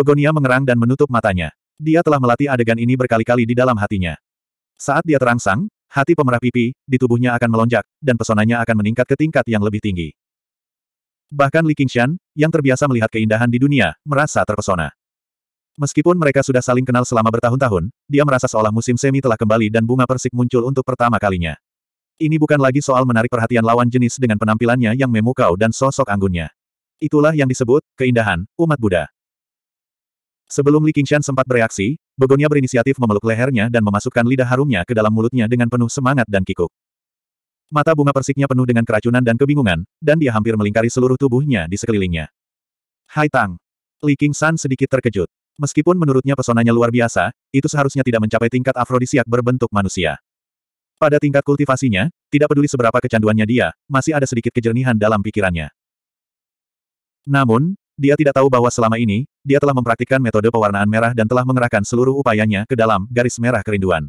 Begonia mengerang dan menutup matanya. Dia telah melatih adegan ini berkali-kali di dalam hatinya. Saat dia terangsang, hati pemerah pipi, di tubuhnya akan melonjak, dan pesonanya akan meningkat ke tingkat yang lebih tinggi. Bahkan Li Qingshan, yang terbiasa melihat keindahan di dunia, merasa terpesona. Meskipun mereka sudah saling kenal selama bertahun-tahun, dia merasa seolah musim semi telah kembali dan bunga persik muncul untuk pertama kalinya. Ini bukan lagi soal menarik perhatian lawan jenis dengan penampilannya yang memukau dan sosok anggunnya. Itulah yang disebut, keindahan, umat Buddha. Sebelum Li Qingshan sempat bereaksi, Begonia berinisiatif memeluk lehernya dan memasukkan lidah harumnya ke dalam mulutnya dengan penuh semangat dan kikuk. Mata bunga persiknya penuh dengan keracunan dan kebingungan, dan dia hampir melingkari seluruh tubuhnya di sekelilingnya. Hai Tang! Li Qingshan sedikit terkejut. Meskipun menurutnya pesonanya luar biasa, itu seharusnya tidak mencapai tingkat afrodisiak berbentuk manusia. Pada tingkat kultivasinya, tidak peduli seberapa kecanduannya dia, masih ada sedikit kejernihan dalam pikirannya. Namun, dia tidak tahu bahwa selama ini, dia telah mempraktikkan metode pewarnaan merah dan telah mengerahkan seluruh upayanya ke dalam garis merah kerinduan.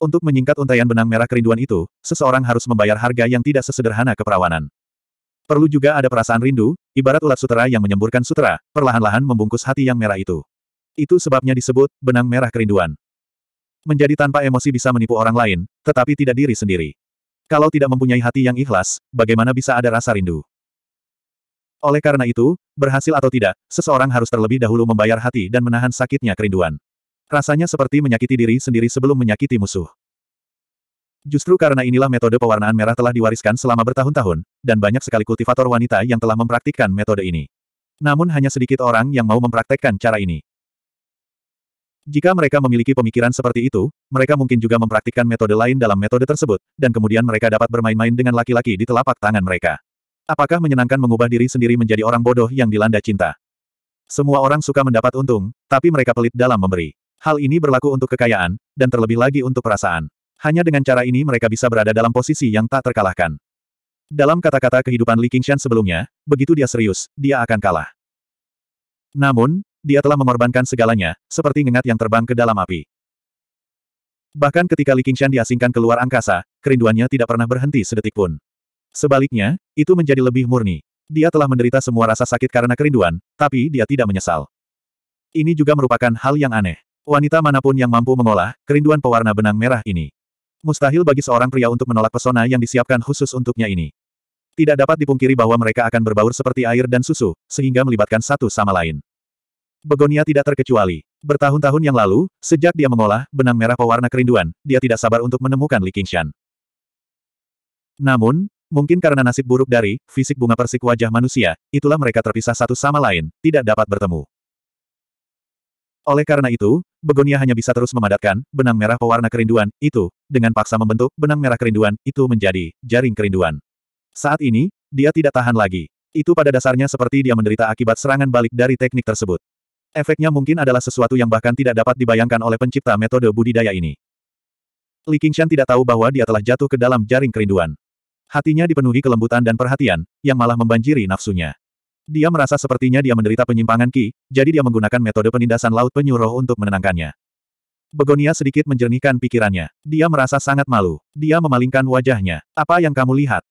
Untuk menyingkat untaian benang merah kerinduan itu, seseorang harus membayar harga yang tidak sesederhana keperawanan. Perlu juga ada perasaan rindu, ibarat ulat sutera yang menyemburkan sutera, perlahan-lahan membungkus hati yang merah itu. Itu sebabnya disebut benang merah kerinduan. Menjadi tanpa emosi bisa menipu orang lain, tetapi tidak diri sendiri. Kalau tidak mempunyai hati yang ikhlas, bagaimana bisa ada rasa rindu? Oleh karena itu, berhasil atau tidak, seseorang harus terlebih dahulu membayar hati dan menahan sakitnya kerinduan. Rasanya seperti menyakiti diri sendiri sebelum menyakiti musuh. Justru karena inilah metode pewarnaan merah telah diwariskan selama bertahun-tahun, dan banyak sekali kultivator wanita yang telah mempraktikkan metode ini. Namun hanya sedikit orang yang mau mempraktekkan cara ini. Jika mereka memiliki pemikiran seperti itu, mereka mungkin juga mempraktikkan metode lain dalam metode tersebut, dan kemudian mereka dapat bermain-main dengan laki-laki di telapak tangan mereka. Apakah menyenangkan mengubah diri sendiri menjadi orang bodoh yang dilanda cinta? Semua orang suka mendapat untung, tapi mereka pelit dalam memberi. Hal ini berlaku untuk kekayaan, dan terlebih lagi untuk perasaan. Hanya dengan cara ini mereka bisa berada dalam posisi yang tak terkalahkan. Dalam kata-kata kehidupan Li Qingshan sebelumnya, begitu dia serius, dia akan kalah. Namun, dia telah mengorbankan segalanya, seperti ngengat yang terbang ke dalam api. Bahkan ketika Li Qingshan diasingkan keluar angkasa, kerinduannya tidak pernah berhenti sedetik pun. Sebaliknya, itu menjadi lebih murni. Dia telah menderita semua rasa sakit karena kerinduan, tapi dia tidak menyesal. Ini juga merupakan hal yang aneh. Wanita manapun yang mampu mengolah kerinduan pewarna benang merah ini. Mustahil bagi seorang pria untuk menolak pesona yang disiapkan khusus untuknya ini. Tidak dapat dipungkiri bahwa mereka akan berbaur seperti air dan susu, sehingga melibatkan satu sama lain. Begonia tidak terkecuali. Bertahun-tahun yang lalu, sejak dia mengolah benang merah pewarna kerinduan, dia tidak sabar untuk menemukan Li Qingshan. Namun, Mungkin karena nasib buruk dari fisik bunga persik wajah manusia, itulah mereka terpisah satu sama lain, tidak dapat bertemu. Oleh karena itu, begonia hanya bisa terus memadatkan benang merah pewarna kerinduan itu dengan paksa membentuk benang merah kerinduan itu menjadi jaring kerinduan. Saat ini, dia tidak tahan lagi. Itu pada dasarnya seperti dia menderita akibat serangan balik dari teknik tersebut. Efeknya mungkin adalah sesuatu yang bahkan tidak dapat dibayangkan oleh pencipta metode budidaya ini. Li Qingshan tidak tahu bahwa dia telah jatuh ke dalam jaring kerinduan. Hatinya dipenuhi kelembutan dan perhatian, yang malah membanjiri nafsunya. Dia merasa sepertinya dia menderita penyimpangan ki, jadi dia menggunakan metode penindasan laut penyuruh untuk menenangkannya. Begonia sedikit menjernihkan pikirannya. Dia merasa sangat malu. Dia memalingkan wajahnya. Apa yang kamu lihat?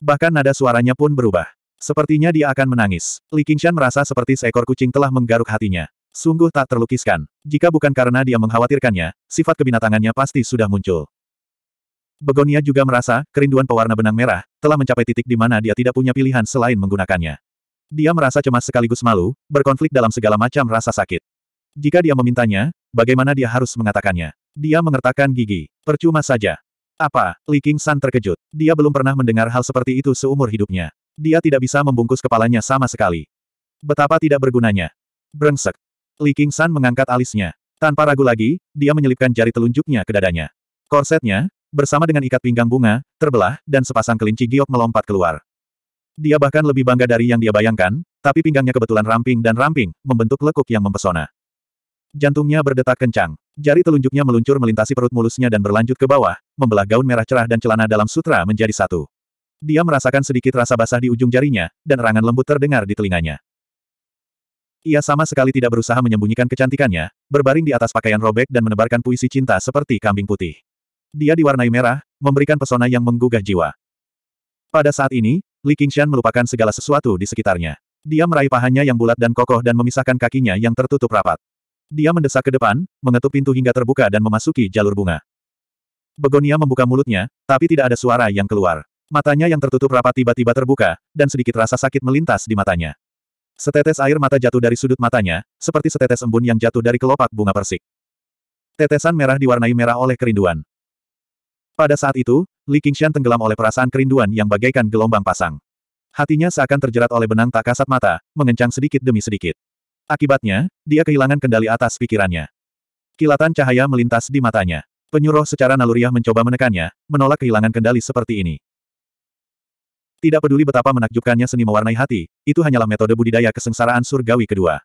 Bahkan nada suaranya pun berubah. Sepertinya dia akan menangis. Li Qingshan merasa seperti seekor kucing telah menggaruk hatinya. Sungguh tak terlukiskan. Jika bukan karena dia mengkhawatirkannya, sifat kebinatangannya pasti sudah muncul. Begonia juga merasa, kerinduan pewarna benang merah, telah mencapai titik di mana dia tidak punya pilihan selain menggunakannya. Dia merasa cemas sekaligus malu, berkonflik dalam segala macam rasa sakit. Jika dia memintanya, bagaimana dia harus mengatakannya? Dia mengertakkan gigi. Percuma saja. Apa? Li King San terkejut. Dia belum pernah mendengar hal seperti itu seumur hidupnya. Dia tidak bisa membungkus kepalanya sama sekali. Betapa tidak bergunanya. Brengsek. Li King San mengangkat alisnya. Tanpa ragu lagi, dia menyelipkan jari telunjuknya ke dadanya. Korsetnya, bersama dengan ikat pinggang bunga, terbelah, dan sepasang kelinci giok melompat keluar. Dia bahkan lebih bangga dari yang dia bayangkan, tapi pinggangnya kebetulan ramping dan ramping, membentuk lekuk yang mempesona. Jantungnya berdetak kencang. Jari telunjuknya meluncur melintasi perut mulusnya dan berlanjut ke bawah, membelah gaun merah cerah dan celana dalam sutra menjadi satu. Dia merasakan sedikit rasa basah di ujung jarinya, dan rangan lembut terdengar di telinganya. Ia sama sekali tidak berusaha menyembunyikan kecantikannya, berbaring di atas pakaian robek dan menebarkan puisi cinta seperti kambing putih. Dia diwarnai merah, memberikan pesona yang menggugah jiwa. Pada saat ini, Li Qingshan melupakan segala sesuatu di sekitarnya. Dia meraih pahanya yang bulat dan kokoh dan memisahkan kakinya yang tertutup rapat. Dia mendesak ke depan, mengetuk pintu hingga terbuka dan memasuki jalur bunga. Begonia membuka mulutnya, tapi tidak ada suara yang keluar. Matanya yang tertutup rapat tiba-tiba terbuka, dan sedikit rasa sakit melintas di matanya. Setetes air mata jatuh dari sudut matanya, seperti setetes embun yang jatuh dari kelopak bunga persik. Tetesan merah diwarnai merah oleh kerinduan. Pada saat itu, Li Qingshan tenggelam oleh perasaan kerinduan yang bagaikan gelombang pasang. Hatinya seakan terjerat oleh benang tak kasat mata, mengencang sedikit demi sedikit. Akibatnya, dia kehilangan kendali atas pikirannya. Kilatan cahaya melintas di matanya. Penyuruh secara naluriah mencoba menekannya, menolak kehilangan kendali seperti ini. Tidak peduli betapa menakjubkannya seni mewarnai hati, itu hanyalah metode budidaya kesengsaraan surgawi kedua.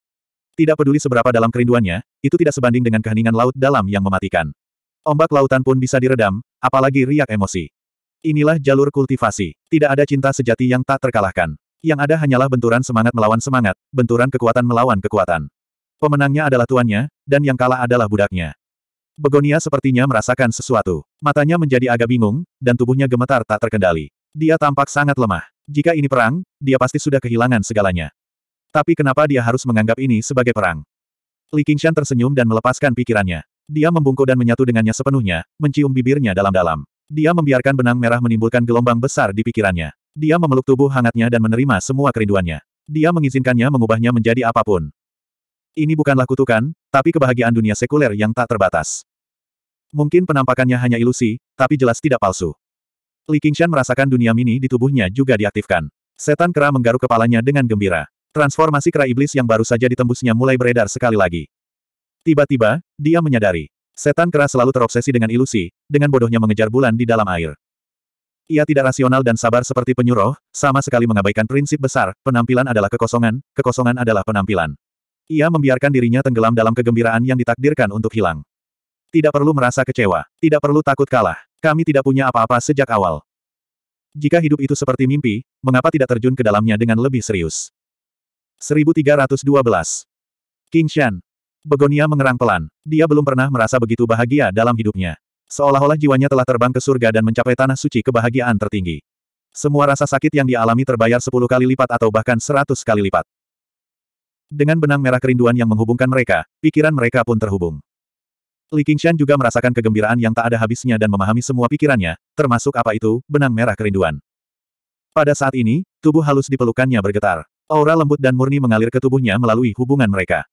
Tidak peduli seberapa dalam kerinduannya, itu tidak sebanding dengan keheningan laut dalam yang mematikan. Ombak lautan pun bisa diredam, apalagi riak emosi. Inilah jalur kultivasi. Tidak ada cinta sejati yang tak terkalahkan. Yang ada hanyalah benturan semangat melawan semangat, benturan kekuatan melawan kekuatan. Pemenangnya adalah tuannya, dan yang kalah adalah budaknya. Begonia sepertinya merasakan sesuatu. Matanya menjadi agak bingung, dan tubuhnya gemetar tak terkendali. Dia tampak sangat lemah. Jika ini perang, dia pasti sudah kehilangan segalanya. Tapi kenapa dia harus menganggap ini sebagai perang? Li Qingshan tersenyum dan melepaskan pikirannya. Dia membungkuk dan menyatu dengannya sepenuhnya, mencium bibirnya dalam-dalam. Dia membiarkan benang merah menimbulkan gelombang besar di pikirannya. Dia memeluk tubuh hangatnya dan menerima semua kerinduannya. Dia mengizinkannya mengubahnya menjadi apapun. Ini bukanlah kutukan, tapi kebahagiaan dunia sekuler yang tak terbatas. Mungkin penampakannya hanya ilusi, tapi jelas tidak palsu. Li Qingshan merasakan dunia mini di tubuhnya juga diaktifkan. Setan kera menggaruk kepalanya dengan gembira. Transformasi kera iblis yang baru saja ditembusnya mulai beredar sekali lagi. Tiba-tiba, dia menyadari. Setan keras selalu terobsesi dengan ilusi, dengan bodohnya mengejar bulan di dalam air. Ia tidak rasional dan sabar seperti penyuruh, sama sekali mengabaikan prinsip besar, penampilan adalah kekosongan, kekosongan adalah penampilan. Ia membiarkan dirinya tenggelam dalam kegembiraan yang ditakdirkan untuk hilang. Tidak perlu merasa kecewa, tidak perlu takut kalah, kami tidak punya apa-apa sejak awal. Jika hidup itu seperti mimpi, mengapa tidak terjun ke dalamnya dengan lebih serius? 1312 King Shan, Begonia mengerang pelan. Dia belum pernah merasa begitu bahagia dalam hidupnya. Seolah-olah jiwanya telah terbang ke surga dan mencapai tanah suci kebahagiaan tertinggi. Semua rasa sakit yang dialami terbayar sepuluh kali lipat atau bahkan seratus kali lipat. Dengan benang merah kerinduan yang menghubungkan mereka, pikiran mereka pun terhubung. Li Qingshan juga merasakan kegembiraan yang tak ada habisnya dan memahami semua pikirannya, termasuk apa itu, benang merah kerinduan. Pada saat ini, tubuh halus dipelukannya bergetar. Aura lembut dan murni mengalir ke tubuhnya melalui hubungan mereka.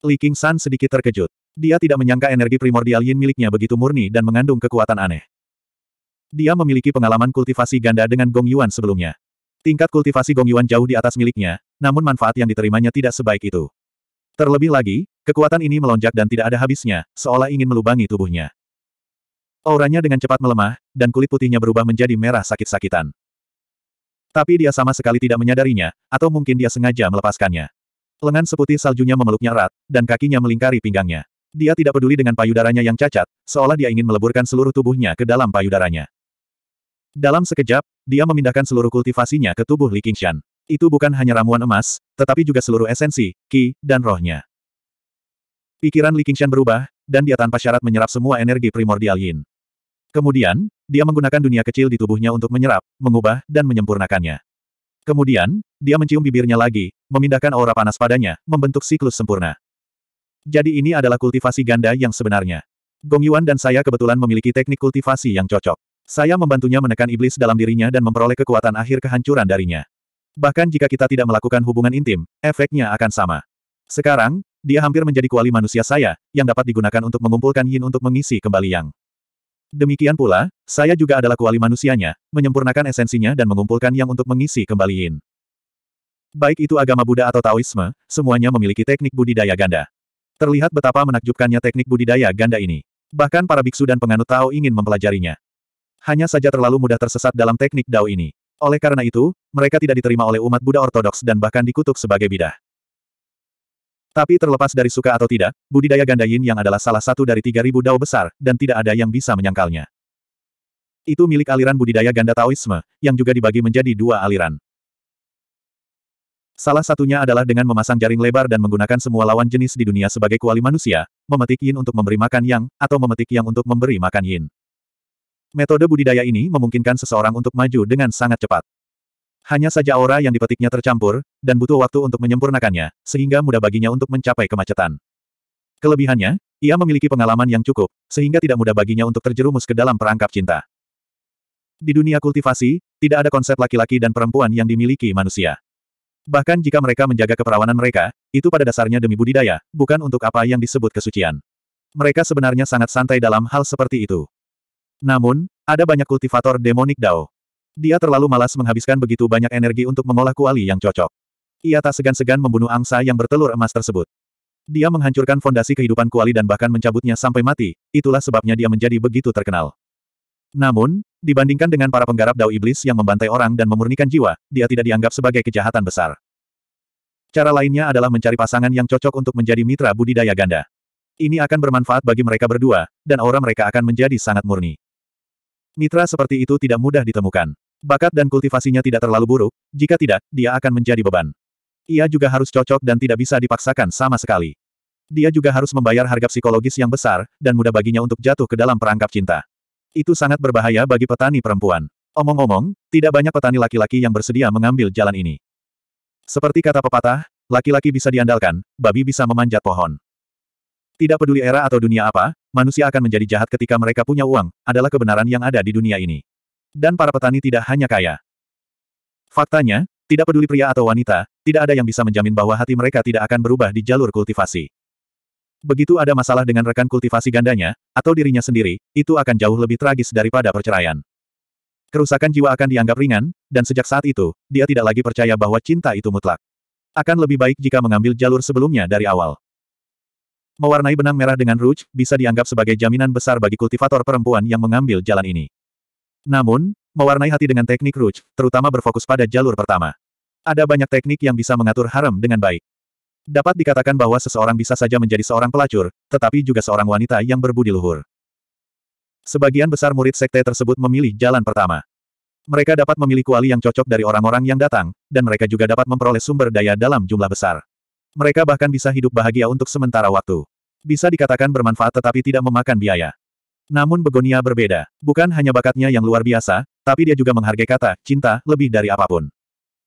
Li San sedikit terkejut. Dia tidak menyangka energi primordial yin miliknya begitu murni dan mengandung kekuatan aneh. Dia memiliki pengalaman kultivasi ganda dengan Gong Yuan sebelumnya. Tingkat kultivasi Gong Yuan jauh di atas miliknya, namun manfaat yang diterimanya tidak sebaik itu. Terlebih lagi, kekuatan ini melonjak dan tidak ada habisnya, seolah ingin melubangi tubuhnya. Auranya dengan cepat melemah, dan kulit putihnya berubah menjadi merah sakit-sakitan. Tapi dia sama sekali tidak menyadarinya, atau mungkin dia sengaja melepaskannya. Lengan seputih saljunya memeluknya erat, dan kakinya melingkari pinggangnya. Dia tidak peduli dengan payudaranya yang cacat, seolah dia ingin meleburkan seluruh tubuhnya ke dalam payudaranya. Dalam sekejap, dia memindahkan seluruh kultivasinya ke tubuh Li Qingshan. Itu bukan hanya ramuan emas, tetapi juga seluruh esensi, ki, dan rohnya. Pikiran Li Qingshan berubah, dan dia tanpa syarat menyerap semua energi primordial yin. Kemudian, dia menggunakan dunia kecil di tubuhnya untuk menyerap, mengubah, dan menyempurnakannya. Kemudian, dia mencium bibirnya lagi, memindahkan aura panas padanya, membentuk siklus sempurna. Jadi ini adalah kultivasi ganda yang sebenarnya. Gong Yuan dan saya kebetulan memiliki teknik kultivasi yang cocok. Saya membantunya menekan iblis dalam dirinya dan memperoleh kekuatan akhir kehancuran darinya. Bahkan jika kita tidak melakukan hubungan intim, efeknya akan sama. Sekarang, dia hampir menjadi kuali manusia saya, yang dapat digunakan untuk mengumpulkan yin untuk mengisi kembali yang. Demikian pula, saya juga adalah kuali manusianya, menyempurnakan esensinya dan mengumpulkan yang untuk mengisi kembali yin. Baik itu agama Buddha atau Taoisme, semuanya memiliki teknik budidaya ganda. Terlihat betapa menakjubkannya teknik budidaya ganda ini. Bahkan para biksu dan penganut Tao ingin mempelajarinya. Hanya saja terlalu mudah tersesat dalam teknik Dao ini. Oleh karena itu, mereka tidak diterima oleh umat Buddha Ortodoks dan bahkan dikutuk sebagai bidah. Tapi terlepas dari suka atau tidak, budidaya ganda yin yang adalah salah satu dari 3.000 dao besar, dan tidak ada yang bisa menyangkalnya. Itu milik aliran budidaya ganda Taoisme, yang juga dibagi menjadi dua aliran. Salah satunya adalah dengan memasang jaring lebar dan menggunakan semua lawan jenis di dunia sebagai kuali manusia, memetik yin untuk memberi makan yang, atau memetik yang untuk memberi makan yin. Metode budidaya ini memungkinkan seseorang untuk maju dengan sangat cepat. Hanya saja aura yang dipetiknya tercampur, dan butuh waktu untuk menyempurnakannya, sehingga mudah baginya untuk mencapai kemacetan. Kelebihannya, ia memiliki pengalaman yang cukup, sehingga tidak mudah baginya untuk terjerumus ke dalam perangkap cinta. Di dunia kultivasi, tidak ada konsep laki-laki dan perempuan yang dimiliki manusia. Bahkan jika mereka menjaga keperawanan mereka, itu pada dasarnya demi budidaya, bukan untuk apa yang disebut kesucian. Mereka sebenarnya sangat santai dalam hal seperti itu. Namun, ada banyak kultivator demonik Dao. Dia terlalu malas menghabiskan begitu banyak energi untuk mengolah kuali yang cocok. Ia tak segan-segan membunuh angsa yang bertelur emas tersebut. Dia menghancurkan fondasi kehidupan kuali dan bahkan mencabutnya sampai mati, itulah sebabnya dia menjadi begitu terkenal. Namun, dibandingkan dengan para penggarap dao iblis yang membantai orang dan memurnikan jiwa, dia tidak dianggap sebagai kejahatan besar. Cara lainnya adalah mencari pasangan yang cocok untuk menjadi mitra budidaya ganda. Ini akan bermanfaat bagi mereka berdua, dan aura mereka akan menjadi sangat murni. Mitra seperti itu tidak mudah ditemukan. Bakat dan kultivasinya tidak terlalu buruk, jika tidak, dia akan menjadi beban. Ia juga harus cocok dan tidak bisa dipaksakan sama sekali. Dia juga harus membayar harga psikologis yang besar, dan mudah baginya untuk jatuh ke dalam perangkap cinta. Itu sangat berbahaya bagi petani perempuan. Omong-omong, tidak banyak petani laki-laki yang bersedia mengambil jalan ini. Seperti kata pepatah, laki-laki bisa diandalkan, babi bisa memanjat pohon. Tidak peduli era atau dunia apa, manusia akan menjadi jahat ketika mereka punya uang, adalah kebenaran yang ada di dunia ini. Dan para petani tidak hanya kaya. Faktanya, tidak peduli pria atau wanita, tidak ada yang bisa menjamin bahwa hati mereka tidak akan berubah di jalur kultivasi. Begitu ada masalah dengan rekan kultivasi gandanya, atau dirinya sendiri, itu akan jauh lebih tragis daripada perceraian. Kerusakan jiwa akan dianggap ringan, dan sejak saat itu, dia tidak lagi percaya bahwa cinta itu mutlak. Akan lebih baik jika mengambil jalur sebelumnya dari awal. Mewarnai benang merah dengan rouge, bisa dianggap sebagai jaminan besar bagi kultivator perempuan yang mengambil jalan ini. Namun, mewarnai hati dengan teknik rouge, terutama berfokus pada jalur pertama. Ada banyak teknik yang bisa mengatur harem dengan baik. Dapat dikatakan bahwa seseorang bisa saja menjadi seorang pelacur, tetapi juga seorang wanita yang berbudi luhur. Sebagian besar murid sekte tersebut memilih jalan pertama. Mereka dapat memilih kuali yang cocok dari orang-orang yang datang, dan mereka juga dapat memperoleh sumber daya dalam jumlah besar. Mereka bahkan bisa hidup bahagia untuk sementara waktu. Bisa dikatakan bermanfaat tetapi tidak memakan biaya. Namun Begonia berbeda. Bukan hanya bakatnya yang luar biasa, tapi dia juga menghargai kata, cinta, lebih dari apapun.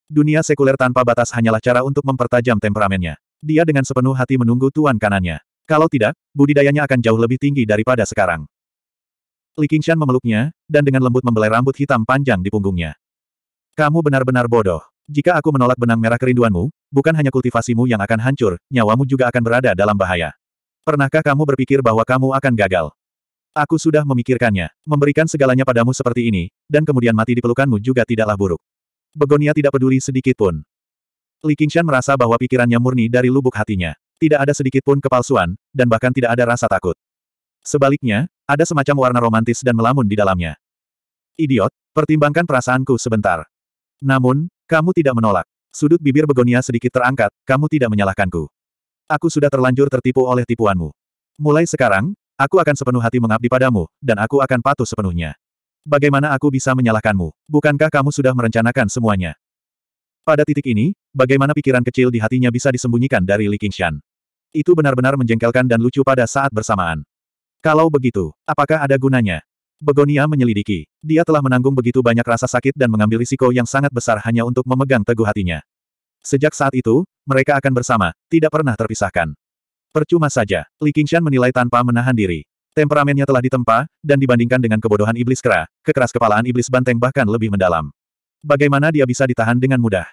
Dunia sekuler tanpa batas hanyalah cara untuk mempertajam temperamennya. Dia dengan sepenuh hati menunggu tuan kanannya. Kalau tidak, budidayanya akan jauh lebih tinggi daripada sekarang. Li Qingshan memeluknya, dan dengan lembut membelai rambut hitam panjang di punggungnya. Kamu benar-benar bodoh. Jika aku menolak benang merah kerinduanmu, bukan hanya kultivasimu yang akan hancur, nyawamu juga akan berada dalam bahaya. Pernahkah kamu berpikir bahwa kamu akan gagal? Aku sudah memikirkannya. Memberikan segalanya padamu seperti ini, dan kemudian mati di pelukanmu juga tidaklah buruk. Begonia tidak peduli sedikit pun. Li Qingshan merasa bahwa pikirannya murni dari lubuk hatinya. Tidak ada sedikit pun kepalsuan, dan bahkan tidak ada rasa takut. Sebaliknya, ada semacam warna romantis dan melamun di dalamnya. Idiot, pertimbangkan perasaanku sebentar. Namun, kamu tidak menolak. Sudut bibir Begonia sedikit terangkat, kamu tidak menyalahkanku aku sudah terlanjur tertipu oleh tipuanmu. Mulai sekarang, aku akan sepenuh hati mengabdi padamu, dan aku akan patuh sepenuhnya. Bagaimana aku bisa menyalahkanmu? Bukankah kamu sudah merencanakan semuanya? Pada titik ini, bagaimana pikiran kecil di hatinya bisa disembunyikan dari Li Qingshan? Itu benar-benar menjengkelkan dan lucu pada saat bersamaan. Kalau begitu, apakah ada gunanya? Begonia menyelidiki. Dia telah menanggung begitu banyak rasa sakit dan mengambil risiko yang sangat besar hanya untuk memegang teguh hatinya. Sejak saat itu, mereka akan bersama, tidak pernah terpisahkan. Percuma saja, Li Qingshan menilai tanpa menahan diri. Temperamennya telah ditempa, dan dibandingkan dengan kebodohan iblis kera, kekeras kepalaan iblis banteng bahkan lebih mendalam. Bagaimana dia bisa ditahan dengan mudah?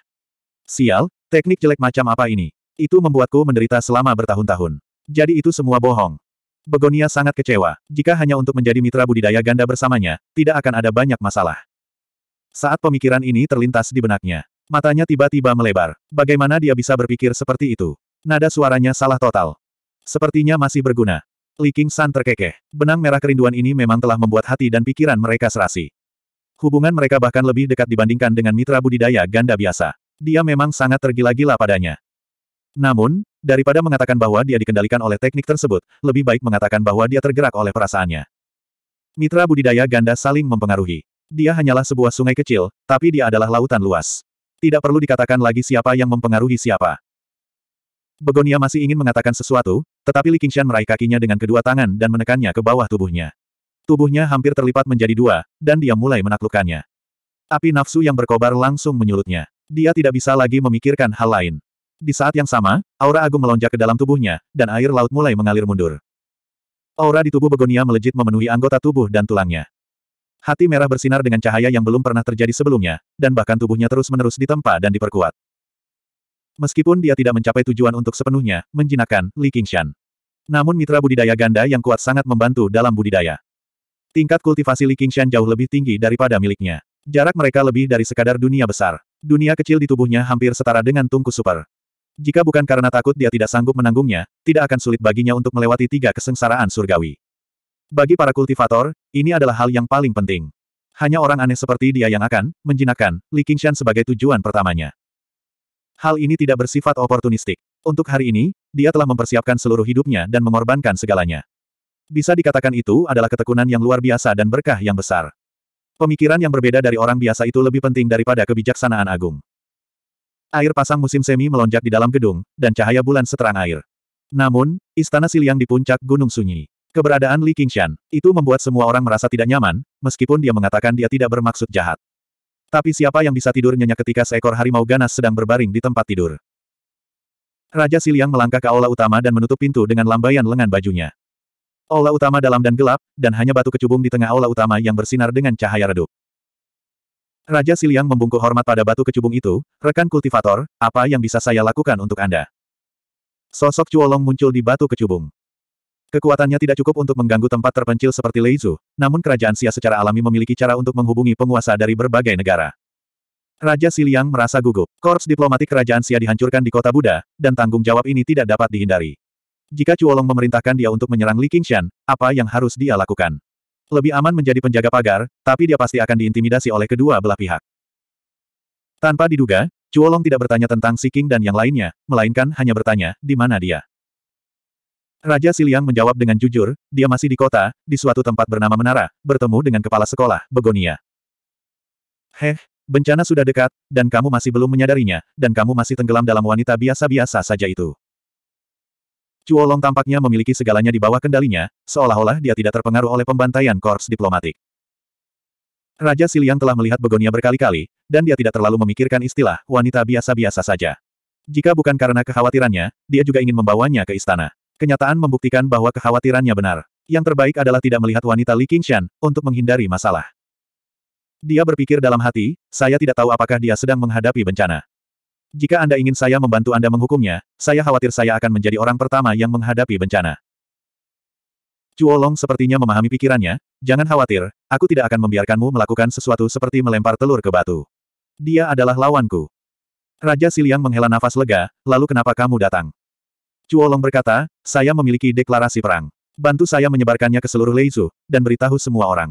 Sial, teknik jelek macam apa ini? Itu membuatku menderita selama bertahun-tahun. Jadi itu semua bohong. Begonia sangat kecewa, jika hanya untuk menjadi mitra budidaya ganda bersamanya, tidak akan ada banyak masalah. Saat pemikiran ini terlintas di benaknya, Matanya tiba-tiba melebar. Bagaimana dia bisa berpikir seperti itu? Nada suaranya salah total. Sepertinya masih berguna. Li King San terkekeh. Benang merah kerinduan ini memang telah membuat hati dan pikiran mereka serasi. Hubungan mereka bahkan lebih dekat dibandingkan dengan mitra budidaya ganda biasa. Dia memang sangat tergila-gila padanya. Namun, daripada mengatakan bahwa dia dikendalikan oleh teknik tersebut, lebih baik mengatakan bahwa dia tergerak oleh perasaannya. Mitra budidaya ganda saling mempengaruhi. Dia hanyalah sebuah sungai kecil, tapi dia adalah lautan luas. Tidak perlu dikatakan lagi siapa yang mempengaruhi siapa. Begonia masih ingin mengatakan sesuatu, tetapi Li Qingshan meraih kakinya dengan kedua tangan dan menekannya ke bawah tubuhnya. Tubuhnya hampir terlipat menjadi dua, dan dia mulai menaklukkannya. Api nafsu yang berkobar langsung menyulutnya. Dia tidak bisa lagi memikirkan hal lain. Di saat yang sama, aura agung melonjak ke dalam tubuhnya, dan air laut mulai mengalir mundur. Aura di tubuh begonia melejit memenuhi anggota tubuh dan tulangnya. Hati merah bersinar dengan cahaya yang belum pernah terjadi sebelumnya, dan bahkan tubuhnya terus-menerus ditempa dan diperkuat. Meskipun dia tidak mencapai tujuan untuk sepenuhnya, menjinakkan, Li Qingshan. Namun mitra budidaya ganda yang kuat sangat membantu dalam budidaya. Tingkat kultivasi Li Qingshan jauh lebih tinggi daripada miliknya. Jarak mereka lebih dari sekadar dunia besar. Dunia kecil di tubuhnya hampir setara dengan tungku super. Jika bukan karena takut dia tidak sanggup menanggungnya, tidak akan sulit baginya untuk melewati tiga kesengsaraan surgawi. Bagi para kultivator, ini adalah hal yang paling penting. Hanya orang aneh seperti dia yang akan menjinakkan Li Qingshan sebagai tujuan pertamanya. Hal ini tidak bersifat oportunistik. Untuk hari ini, dia telah mempersiapkan seluruh hidupnya dan mengorbankan segalanya. Bisa dikatakan itu adalah ketekunan yang luar biasa dan berkah yang besar. Pemikiran yang berbeda dari orang biasa itu lebih penting daripada kebijaksanaan agung. Air pasang musim semi melonjak di dalam gedung, dan cahaya bulan seterang air. Namun, istana Siliang di puncak Gunung Sunyi. Keberadaan Li Qingshan, itu membuat semua orang merasa tidak nyaman, meskipun dia mengatakan dia tidak bermaksud jahat. Tapi siapa yang bisa tidur nyenyak ketika seekor harimau ganas sedang berbaring di tempat tidur? Raja Siliang melangkah ke aula utama dan menutup pintu dengan lambaian lengan bajunya. Aula utama dalam dan gelap, dan hanya batu kecubung di tengah aula utama yang bersinar dengan cahaya redup. Raja Siliang membungkuk hormat pada batu kecubung itu, rekan kultivator, apa yang bisa saya lakukan untuk Anda? Sosok Cuolong muncul di batu kecubung. Kekuatannya tidak cukup untuk mengganggu tempat terpencil seperti Leizu, namun kerajaan Xia secara alami memiliki cara untuk menghubungi penguasa dari berbagai negara. Raja Siliang merasa gugup. Korps diplomatik kerajaan Xia dihancurkan di kota Buddha, dan tanggung jawab ini tidak dapat dihindari. Jika Cuolong memerintahkan dia untuk menyerang Li Qingshan, apa yang harus dia lakukan? Lebih aman menjadi penjaga pagar, tapi dia pasti akan diintimidasi oleh kedua belah pihak. Tanpa diduga, Cuolong tidak bertanya tentang Si King dan yang lainnya, melainkan hanya bertanya, di mana dia. Raja Siliang menjawab dengan jujur, dia masih di kota, di suatu tempat bernama Menara, bertemu dengan kepala sekolah, Begonia. Heh, bencana sudah dekat, dan kamu masih belum menyadarinya, dan kamu masih tenggelam dalam wanita biasa-biasa saja itu. Cuolong tampaknya memiliki segalanya di bawah kendalinya, seolah-olah dia tidak terpengaruh oleh pembantaian korps diplomatik. Raja Siliang telah melihat Begonia berkali-kali, dan dia tidak terlalu memikirkan istilah wanita biasa-biasa saja. Jika bukan karena kekhawatirannya, dia juga ingin membawanya ke istana. Kenyataan membuktikan bahwa kekhawatirannya benar. Yang terbaik adalah tidak melihat wanita Li Qingshan, untuk menghindari masalah. Dia berpikir dalam hati, saya tidak tahu apakah dia sedang menghadapi bencana. Jika Anda ingin saya membantu Anda menghukumnya, saya khawatir saya akan menjadi orang pertama yang menghadapi bencana. Cuolong sepertinya memahami pikirannya, jangan khawatir, aku tidak akan membiarkanmu melakukan sesuatu seperti melempar telur ke batu. Dia adalah lawanku. Raja Siliang menghela nafas lega, lalu kenapa kamu datang? Cuolong berkata, saya memiliki deklarasi perang. Bantu saya menyebarkannya ke seluruh Leizu, dan beritahu semua orang.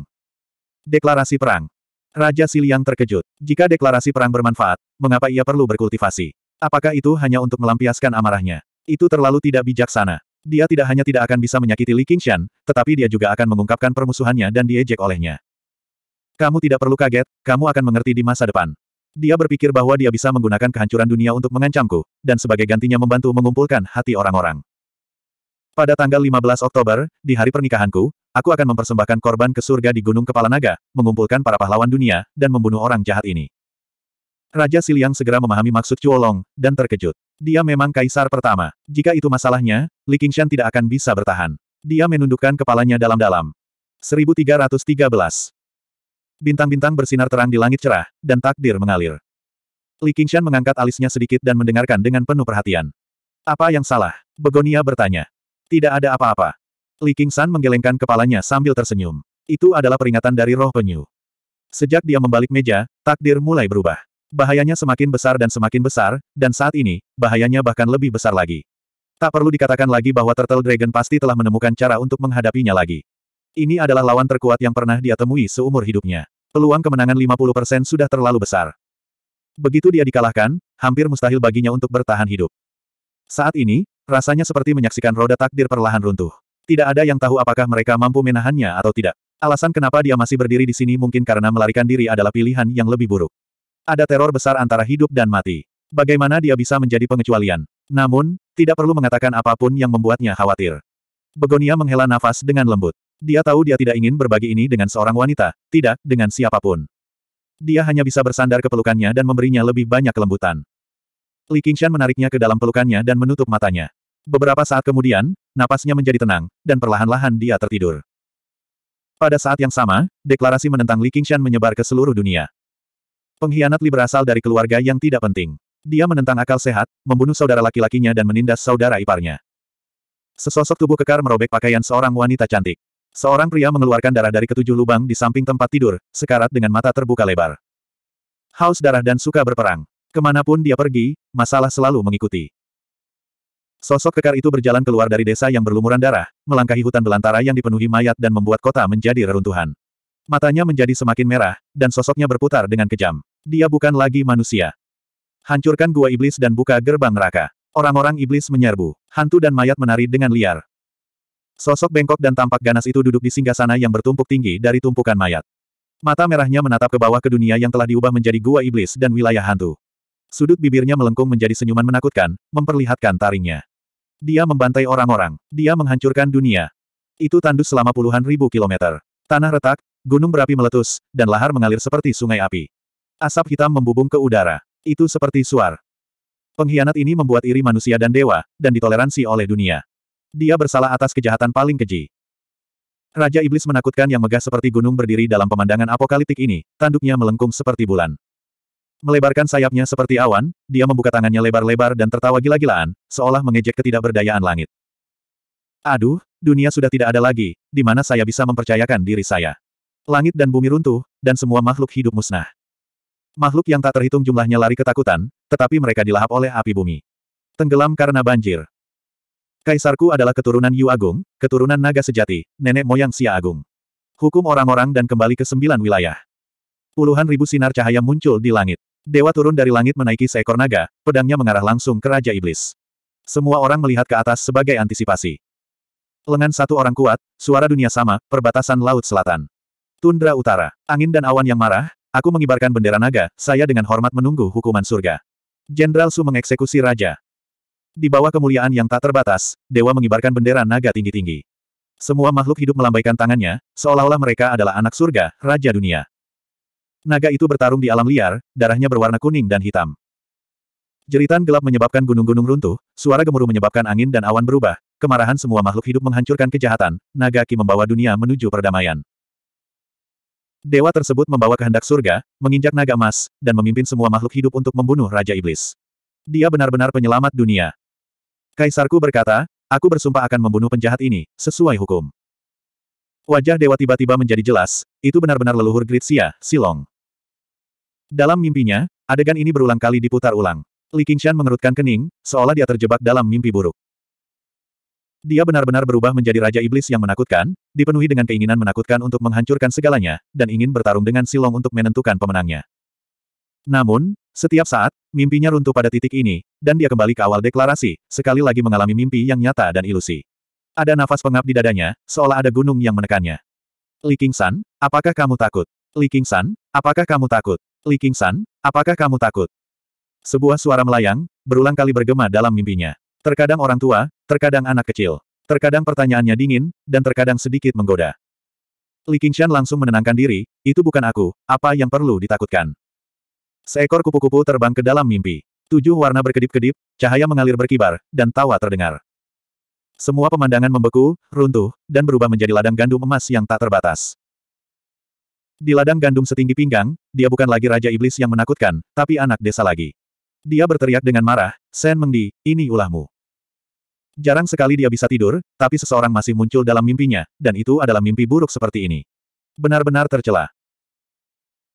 Deklarasi perang. Raja Siliang terkejut. Jika deklarasi perang bermanfaat, mengapa ia perlu berkultivasi? Apakah itu hanya untuk melampiaskan amarahnya? Itu terlalu tidak bijaksana. Dia tidak hanya tidak akan bisa menyakiti Li Qingshan, tetapi dia juga akan mengungkapkan permusuhannya dan diejek olehnya. Kamu tidak perlu kaget, kamu akan mengerti di masa depan. Dia berpikir bahwa dia bisa menggunakan kehancuran dunia untuk mengancamku, dan sebagai gantinya membantu mengumpulkan hati orang-orang. Pada tanggal 15 Oktober, di hari pernikahanku, aku akan mempersembahkan korban ke surga di Gunung Kepala Naga, mengumpulkan para pahlawan dunia, dan membunuh orang jahat ini. Raja Siliang segera memahami maksud Chuolong, dan terkejut. Dia memang kaisar pertama. Jika itu masalahnya, Li Qingshan tidak akan bisa bertahan. Dia menundukkan kepalanya dalam-dalam. 1313 Bintang-bintang bersinar terang di langit cerah, dan takdir mengalir. Li Qingshan mengangkat alisnya sedikit dan mendengarkan dengan penuh perhatian. Apa yang salah? Begonia bertanya. Tidak ada apa-apa. Li Qingshan menggelengkan kepalanya sambil tersenyum. Itu adalah peringatan dari roh penyu. Sejak dia membalik meja, takdir mulai berubah. Bahayanya semakin besar dan semakin besar, dan saat ini, bahayanya bahkan lebih besar lagi. Tak perlu dikatakan lagi bahwa Turtle Dragon pasti telah menemukan cara untuk menghadapinya lagi. Ini adalah lawan terkuat yang pernah dia temui seumur hidupnya. Peluang kemenangan 50% sudah terlalu besar. Begitu dia dikalahkan, hampir mustahil baginya untuk bertahan hidup. Saat ini, rasanya seperti menyaksikan roda takdir perlahan runtuh. Tidak ada yang tahu apakah mereka mampu menahannya atau tidak. Alasan kenapa dia masih berdiri di sini mungkin karena melarikan diri adalah pilihan yang lebih buruk. Ada teror besar antara hidup dan mati. Bagaimana dia bisa menjadi pengecualian? Namun, tidak perlu mengatakan apapun yang membuatnya khawatir. Begonia menghela nafas dengan lembut. Dia tahu dia tidak ingin berbagi ini dengan seorang wanita, tidak, dengan siapapun. Dia hanya bisa bersandar ke pelukannya dan memberinya lebih banyak kelembutan. Li Qingshan menariknya ke dalam pelukannya dan menutup matanya. Beberapa saat kemudian, napasnya menjadi tenang, dan perlahan-lahan dia tertidur. Pada saat yang sama, deklarasi menentang Li Qingshan menyebar ke seluruh dunia. Pengkhianat Li berasal dari keluarga yang tidak penting. Dia menentang akal sehat, membunuh saudara laki-lakinya dan menindas saudara iparnya. Sesosok tubuh kekar merobek pakaian seorang wanita cantik. Seorang pria mengeluarkan darah dari ketujuh lubang di samping tempat tidur, sekarat dengan mata terbuka lebar. Haus darah dan suka berperang. Kemanapun dia pergi, masalah selalu mengikuti. Sosok kekar itu berjalan keluar dari desa yang berlumuran darah, melangkahi hutan belantara yang dipenuhi mayat dan membuat kota menjadi reruntuhan. Matanya menjadi semakin merah, dan sosoknya berputar dengan kejam. Dia bukan lagi manusia. Hancurkan gua iblis dan buka gerbang neraka. Orang-orang iblis menyerbu. Hantu dan mayat menari dengan liar. Sosok bengkok dan tampak ganas itu duduk di singgasana yang bertumpuk tinggi dari tumpukan mayat. Mata merahnya menatap ke bawah ke dunia yang telah diubah menjadi gua iblis dan wilayah hantu. Sudut bibirnya melengkung menjadi senyuman menakutkan, memperlihatkan taringnya. Dia membantai orang-orang. Dia menghancurkan dunia. Itu tandus selama puluhan ribu kilometer. Tanah retak, gunung berapi meletus, dan lahar mengalir seperti sungai api. Asap hitam membubung ke udara. Itu seperti suar. Pengkhianat ini membuat iri manusia dan dewa, dan ditoleransi oleh dunia. Dia bersalah atas kejahatan paling keji. Raja Iblis menakutkan yang megah seperti gunung berdiri dalam pemandangan apokaliptik ini, tanduknya melengkung seperti bulan. Melebarkan sayapnya seperti awan, dia membuka tangannya lebar-lebar dan tertawa gila-gilaan, seolah mengejek ketidakberdayaan langit. Aduh, dunia sudah tidak ada lagi, di mana saya bisa mempercayakan diri saya. Langit dan bumi runtuh, dan semua makhluk hidup musnah. Makhluk yang tak terhitung jumlahnya lari ketakutan, tetapi mereka dilahap oleh api bumi. Tenggelam karena banjir. Kaisarku adalah keturunan Yu Agung, keturunan naga sejati, nenek moyang Xia Agung. Hukum orang-orang dan kembali ke sembilan wilayah. Puluhan ribu sinar cahaya muncul di langit. Dewa turun dari langit menaiki seekor naga, pedangnya mengarah langsung ke Raja Iblis. Semua orang melihat ke atas sebagai antisipasi. Lengan satu orang kuat, suara dunia sama, perbatasan laut selatan. Tundra utara, angin dan awan yang marah, aku mengibarkan bendera naga, saya dengan hormat menunggu hukuman surga. Jenderal Su mengeksekusi raja. Di bawah kemuliaan yang tak terbatas, dewa mengibarkan bendera naga tinggi-tinggi. Semua makhluk hidup melambaikan tangannya, seolah-olah mereka adalah anak surga, raja dunia. Naga itu bertarung di alam liar, darahnya berwarna kuning dan hitam. Jeritan gelap menyebabkan gunung-gunung runtuh, suara gemuruh menyebabkan angin dan awan berubah, kemarahan semua makhluk hidup menghancurkan kejahatan, naga ki membawa dunia menuju perdamaian. Dewa tersebut membawa kehendak surga, menginjak naga emas, dan memimpin semua makhluk hidup untuk membunuh Raja Iblis. Dia benar-benar penyelamat dunia. Kaisarku berkata, aku bersumpah akan membunuh penjahat ini, sesuai hukum. Wajah dewa tiba-tiba menjadi jelas, itu benar-benar leluhur Gritsia, Silong. Dalam mimpinya, adegan ini berulang kali diputar ulang. Li Qingshan mengerutkan kening, seolah dia terjebak dalam mimpi buruk. Dia benar-benar berubah menjadi Raja Iblis yang menakutkan, dipenuhi dengan keinginan menakutkan untuk menghancurkan segalanya, dan ingin bertarung dengan Silong untuk menentukan pemenangnya. Namun, setiap saat, mimpinya runtuh pada titik ini, dan dia kembali ke awal deklarasi, sekali lagi mengalami mimpi yang nyata dan ilusi. Ada nafas pengap di dadanya, seolah ada gunung yang menekannya. Li San, apakah kamu takut? Li San, apakah kamu takut? Li San, apakah kamu takut? Sebuah suara melayang, berulang kali bergema dalam mimpinya. Terkadang orang tua, terkadang anak kecil. Terkadang pertanyaannya dingin, dan terkadang sedikit menggoda. Li Qingshan langsung menenangkan diri, itu bukan aku, apa yang perlu ditakutkan. Seekor kupu-kupu terbang ke dalam mimpi. Tujuh warna berkedip-kedip, cahaya mengalir berkibar, dan tawa terdengar. Semua pemandangan membeku, runtuh, dan berubah menjadi ladang gandum emas yang tak terbatas. Di ladang gandum setinggi pinggang, dia bukan lagi Raja Iblis yang menakutkan, tapi anak desa lagi. Dia berteriak dengan marah, Sen Mengdi, ini ulahmu. Jarang sekali dia bisa tidur, tapi seseorang masih muncul dalam mimpinya, dan itu adalah mimpi buruk seperti ini. Benar-benar tercela.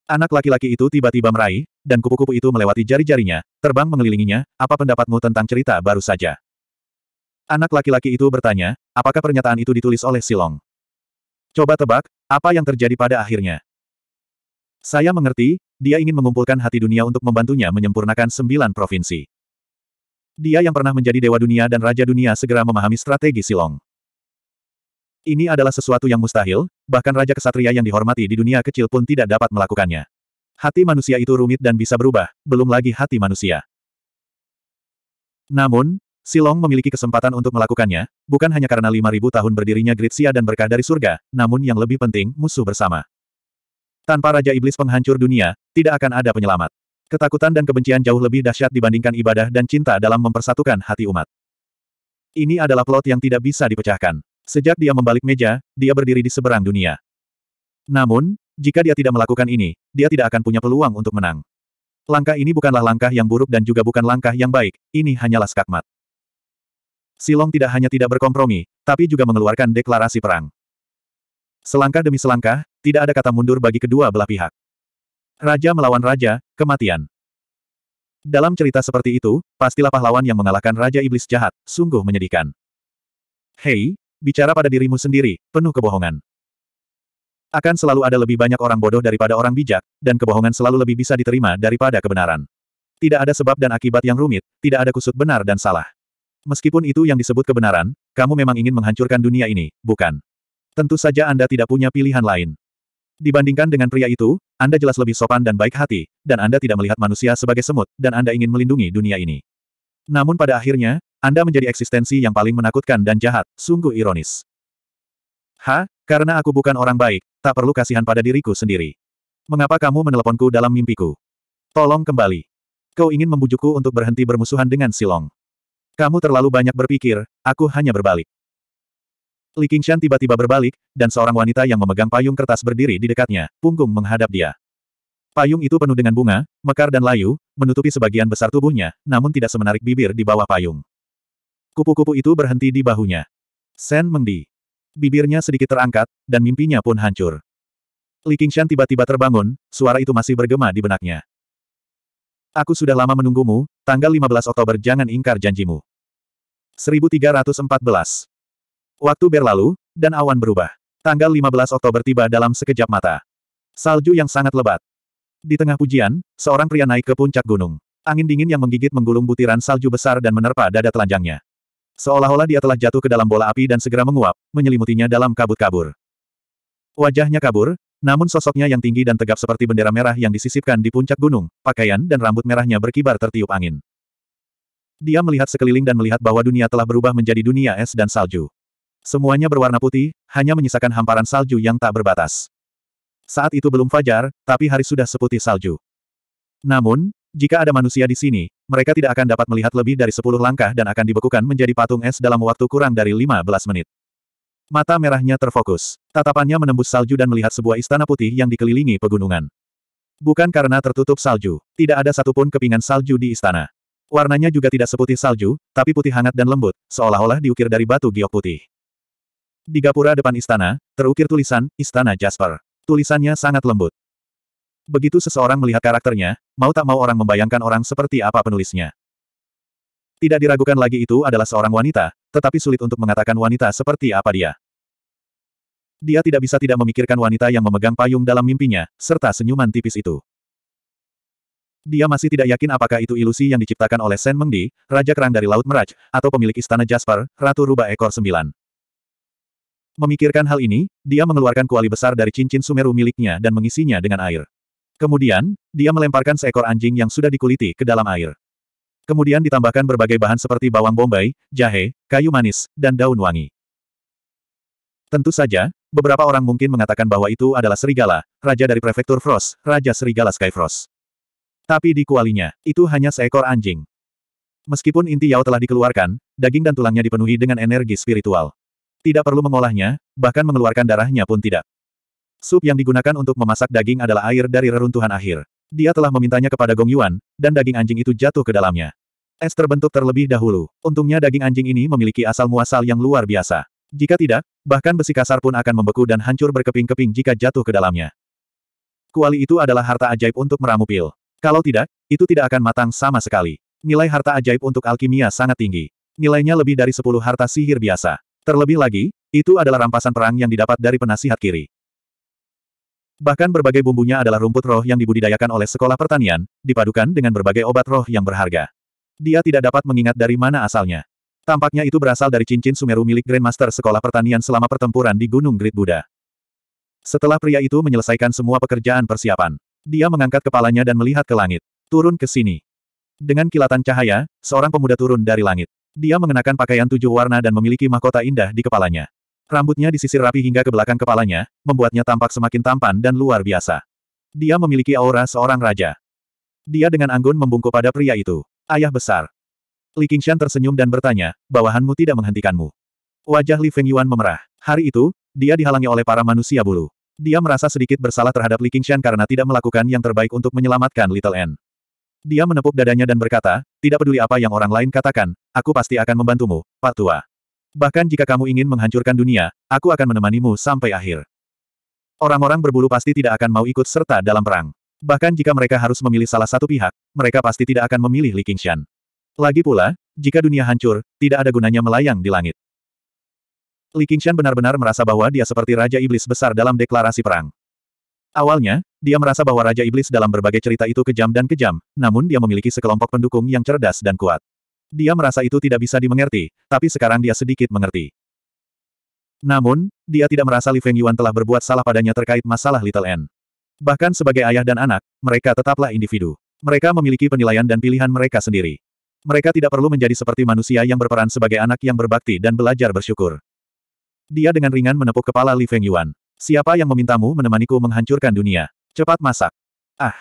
Anak laki-laki itu tiba-tiba meraih, dan kupu-kupu itu melewati jari-jarinya, terbang mengelilinginya, apa pendapatmu tentang cerita baru saja? Anak laki-laki itu bertanya, apakah pernyataan itu ditulis oleh Silong? Coba tebak, apa yang terjadi pada akhirnya? Saya mengerti, dia ingin mengumpulkan hati dunia untuk membantunya menyempurnakan sembilan provinsi. Dia yang pernah menjadi dewa dunia dan raja dunia segera memahami strategi Silong. Ini adalah sesuatu yang mustahil, bahkan Raja Kesatria yang dihormati di dunia kecil pun tidak dapat melakukannya. Hati manusia itu rumit dan bisa berubah, belum lagi hati manusia. Namun, Silong memiliki kesempatan untuk melakukannya, bukan hanya karena 5.000 tahun berdirinya Gritsia dan berkah dari surga, namun yang lebih penting, musuh bersama. Tanpa Raja Iblis penghancur dunia, tidak akan ada penyelamat. Ketakutan dan kebencian jauh lebih dahsyat dibandingkan ibadah dan cinta dalam mempersatukan hati umat. Ini adalah plot yang tidak bisa dipecahkan. Sejak dia membalik meja, dia berdiri di seberang dunia. Namun, jika dia tidak melakukan ini, dia tidak akan punya peluang untuk menang. Langkah ini bukanlah langkah yang buruk dan juga bukan langkah yang baik, ini hanyalah skakmat. Silong tidak hanya tidak berkompromi, tapi juga mengeluarkan deklarasi perang. Selangkah demi selangkah, tidak ada kata mundur bagi kedua belah pihak. Raja melawan raja, kematian. Dalam cerita seperti itu, pastilah pahlawan yang mengalahkan raja iblis jahat, sungguh menyedihkan. Hei, bicara pada dirimu sendiri, penuh kebohongan. Akan selalu ada lebih banyak orang bodoh daripada orang bijak, dan kebohongan selalu lebih bisa diterima daripada kebenaran. Tidak ada sebab dan akibat yang rumit, tidak ada kusut benar dan salah. Meskipun itu yang disebut kebenaran, kamu memang ingin menghancurkan dunia ini, bukan? Tentu saja Anda tidak punya pilihan lain. Dibandingkan dengan pria itu, Anda jelas lebih sopan dan baik hati, dan Anda tidak melihat manusia sebagai semut, dan Anda ingin melindungi dunia ini. Namun pada akhirnya, Anda menjadi eksistensi yang paling menakutkan dan jahat, sungguh ironis. Ha, karena aku bukan orang baik, tak perlu kasihan pada diriku sendiri. Mengapa kamu meneleponku dalam mimpiku? Tolong kembali. Kau ingin membujukku untuk berhenti bermusuhan dengan Silong. Kamu terlalu banyak berpikir, aku hanya berbalik. Li Qingshan tiba-tiba berbalik, dan seorang wanita yang memegang payung kertas berdiri di dekatnya, punggung menghadap dia. Payung itu penuh dengan bunga, mekar dan layu, menutupi sebagian besar tubuhnya, namun tidak semenarik bibir di bawah payung. Kupu-kupu itu berhenti di bahunya. Sen Mengdi. Bibirnya sedikit terangkat, dan mimpinya pun hancur. Li Qingshan tiba-tiba terbangun, suara itu masih bergema di benaknya. Aku sudah lama menunggumu, tanggal 15 Oktober jangan ingkar janjimu. 1314. Waktu berlalu, dan awan berubah. Tanggal 15 Oktober tiba dalam sekejap mata. Salju yang sangat lebat. Di tengah pujian, seorang pria naik ke puncak gunung. Angin dingin yang menggigit menggulung butiran salju besar dan menerpa dada telanjangnya. Seolah-olah dia telah jatuh ke dalam bola api dan segera menguap, menyelimutinya dalam kabut-kabur. Wajahnya kabur, namun sosoknya yang tinggi dan tegap seperti bendera merah yang disisipkan di puncak gunung, pakaian dan rambut merahnya berkibar tertiup angin. Dia melihat sekeliling dan melihat bahwa dunia telah berubah menjadi dunia es dan salju. Semuanya berwarna putih, hanya menyisakan hamparan salju yang tak berbatas. Saat itu belum fajar, tapi hari sudah seputih salju. Namun, jika ada manusia di sini, mereka tidak akan dapat melihat lebih dari sepuluh langkah dan akan dibekukan menjadi patung es dalam waktu kurang dari lima belas menit. Mata merahnya terfokus. Tatapannya menembus salju dan melihat sebuah istana putih yang dikelilingi pegunungan. Bukan karena tertutup salju. Tidak ada satupun kepingan salju di istana. Warnanya juga tidak seputih salju, tapi putih hangat dan lembut, seolah-olah diukir dari batu giok putih. Di gapura depan istana, terukir tulisan, Istana Jasper. Tulisannya sangat lembut. Begitu seseorang melihat karakternya, mau tak mau orang membayangkan orang seperti apa penulisnya. Tidak diragukan lagi itu adalah seorang wanita, tetapi sulit untuk mengatakan wanita seperti apa dia. Dia tidak bisa tidak memikirkan wanita yang memegang payung dalam mimpinya, serta senyuman tipis itu. Dia masih tidak yakin apakah itu ilusi yang diciptakan oleh Sen Mengdi, Raja Kerang dari Laut Meraj, atau pemilik Istana Jasper, Ratu Rubah Ekor Sembilan. Memikirkan hal ini, dia mengeluarkan kuali besar dari cincin Sumeru miliknya dan mengisinya dengan air. Kemudian, dia melemparkan seekor anjing yang sudah dikuliti ke dalam air. Kemudian ditambahkan berbagai bahan seperti bawang bombay, jahe, kayu manis, dan daun wangi. Tentu saja, beberapa orang mungkin mengatakan bahwa itu adalah serigala, raja dari prefektur Frost, raja serigala Skyfrost. Tapi di kualinya, itu hanya seekor anjing. Meskipun inti Yao telah dikeluarkan, daging dan tulangnya dipenuhi dengan energi spiritual. Tidak perlu mengolahnya, bahkan mengeluarkan darahnya pun tidak. Sup yang digunakan untuk memasak daging adalah air dari reruntuhan akhir. Dia telah memintanya kepada Gong Yuan, dan daging anjing itu jatuh ke dalamnya. Es terbentuk terlebih dahulu. Untungnya daging anjing ini memiliki asal-muasal yang luar biasa. Jika tidak, bahkan besi kasar pun akan membeku dan hancur berkeping-keping jika jatuh ke dalamnya. Kuali itu adalah harta ajaib untuk meramu pil. Kalau tidak, itu tidak akan matang sama sekali. Nilai harta ajaib untuk alkimia sangat tinggi. Nilainya lebih dari 10 harta sihir biasa. Terlebih lagi, itu adalah rampasan perang yang didapat dari penasihat kiri. Bahkan berbagai bumbunya adalah rumput roh yang dibudidayakan oleh sekolah pertanian, dipadukan dengan berbagai obat roh yang berharga. Dia tidak dapat mengingat dari mana asalnya. Tampaknya itu berasal dari cincin Sumeru milik Grandmaster Sekolah Pertanian selama pertempuran di Gunung Great Buddha. Setelah pria itu menyelesaikan semua pekerjaan persiapan, dia mengangkat kepalanya dan melihat ke langit. Turun ke sini. Dengan kilatan cahaya, seorang pemuda turun dari langit. Dia mengenakan pakaian tujuh warna dan memiliki mahkota indah di kepalanya. Rambutnya disisir rapi hingga ke belakang kepalanya, membuatnya tampak semakin tampan dan luar biasa. Dia memiliki aura seorang raja. Dia dengan anggun membungkuk pada pria itu. Ayah besar. Li Qingshan tersenyum dan bertanya, bawahanmu tidak menghentikanmu. Wajah Li Feng Yuan memerah. Hari itu, dia dihalangi oleh para manusia bulu. Dia merasa sedikit bersalah terhadap Li Qingshan karena tidak melakukan yang terbaik untuk menyelamatkan Little N. Dia menepuk dadanya dan berkata, tidak peduli apa yang orang lain katakan, aku pasti akan membantumu, Pak Tua. Bahkan jika kamu ingin menghancurkan dunia, aku akan menemanimu sampai akhir. Orang-orang berbulu pasti tidak akan mau ikut serta dalam perang. Bahkan jika mereka harus memilih salah satu pihak, mereka pasti tidak akan memilih Li Qingshan. Lagi pula, jika dunia hancur, tidak ada gunanya melayang di langit. Li Qingshan benar-benar merasa bahwa dia seperti Raja Iblis besar dalam deklarasi perang. Awalnya, dia merasa bahwa Raja Iblis dalam berbagai cerita itu kejam dan kejam, namun dia memiliki sekelompok pendukung yang cerdas dan kuat. Dia merasa itu tidak bisa dimengerti, tapi sekarang dia sedikit mengerti. Namun, dia tidak merasa Li Feng Yuan telah berbuat salah padanya terkait masalah Little N. Bahkan sebagai ayah dan anak, mereka tetaplah individu. Mereka memiliki penilaian dan pilihan mereka sendiri. Mereka tidak perlu menjadi seperti manusia yang berperan sebagai anak yang berbakti dan belajar bersyukur. Dia dengan ringan menepuk kepala Li Feng Yuan. Siapa yang memintamu menemaniku menghancurkan dunia? Cepat masak. Ah!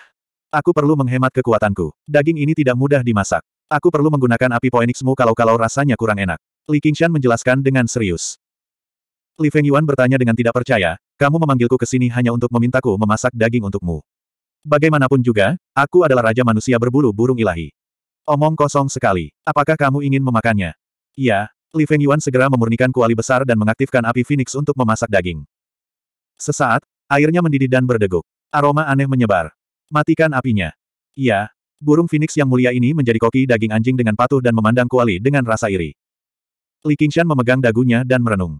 Aku perlu menghemat kekuatanku. Daging ini tidak mudah dimasak. Aku perlu menggunakan api Phoenixmu kalau-kalau rasanya kurang enak. Li Qingshan menjelaskan dengan serius. Li Feng Yuan bertanya dengan tidak percaya, kamu memanggilku ke sini hanya untuk memintaku memasak daging untukmu. Bagaimanapun juga, aku adalah raja manusia berbulu burung ilahi. Omong kosong sekali. Apakah kamu ingin memakannya? Ya. Li Feng Yuan segera memurnikan kuali besar dan mengaktifkan api Phoenix untuk memasak daging. Sesaat, airnya mendidih dan berdegup. Aroma aneh menyebar. Matikan apinya. Ya. Burung Phoenix yang mulia ini menjadi koki daging anjing dengan patuh dan memandang Kuali dengan rasa iri. Li Qingshan memegang dagunya dan merenung.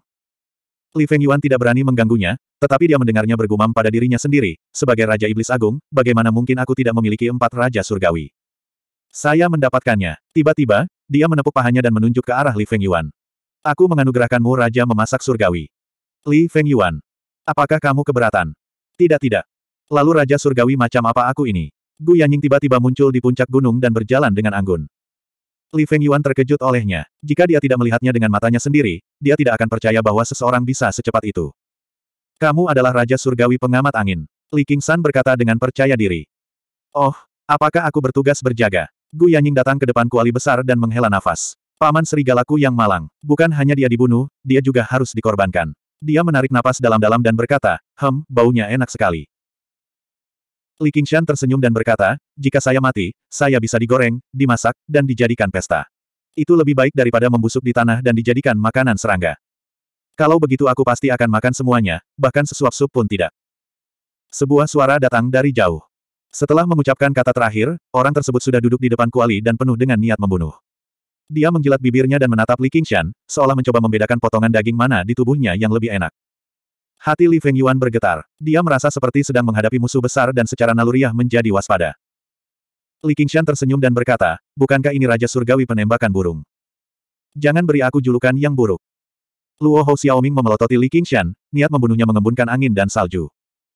Li Feng Yuan tidak berani mengganggunya, tetapi dia mendengarnya bergumam pada dirinya sendiri, sebagai Raja Iblis Agung, bagaimana mungkin aku tidak memiliki empat Raja Surgawi. Saya mendapatkannya. Tiba-tiba, dia menepuk pahanya dan menunjuk ke arah Li Feng Yuan. Aku menganugerahkanmu Raja Memasak Surgawi. Li Feng Yuan. Apakah kamu keberatan? Tidak-tidak. Lalu Raja Surgawi macam apa aku ini? Gu Yanying tiba-tiba muncul di puncak gunung dan berjalan dengan anggun. Li Feng Yuan terkejut olehnya. Jika dia tidak melihatnya dengan matanya sendiri, dia tidak akan percaya bahwa seseorang bisa secepat itu. Kamu adalah Raja Surgawi Pengamat Angin. Li San berkata dengan percaya diri. Oh, apakah aku bertugas berjaga? Gu Yanying datang ke depan kuali besar dan menghela nafas. Paman serigalaku yang malang. Bukan hanya dia dibunuh, dia juga harus dikorbankan. Dia menarik napas dalam-dalam dan berkata, Hem, baunya enak sekali. Li Qingshan tersenyum dan berkata, jika saya mati, saya bisa digoreng, dimasak, dan dijadikan pesta. Itu lebih baik daripada membusuk di tanah dan dijadikan makanan serangga. Kalau begitu aku pasti akan makan semuanya, bahkan sesuap sup pun tidak. Sebuah suara datang dari jauh. Setelah mengucapkan kata terakhir, orang tersebut sudah duduk di depan kuali dan penuh dengan niat membunuh. Dia menjilat bibirnya dan menatap Li Qingshan, seolah mencoba membedakan potongan daging mana di tubuhnya yang lebih enak. Hati Li Feng Yuan bergetar. Dia merasa seperti sedang menghadapi musuh besar dan secara naluriah menjadi waspada. Li Qingshan tersenyum dan berkata, bukankah ini Raja Surgawi penembakan burung? Jangan beri aku julukan yang buruk. Luo Hou Xiaoming memelototi Li Qingshan, niat membunuhnya mengembunkan angin dan salju.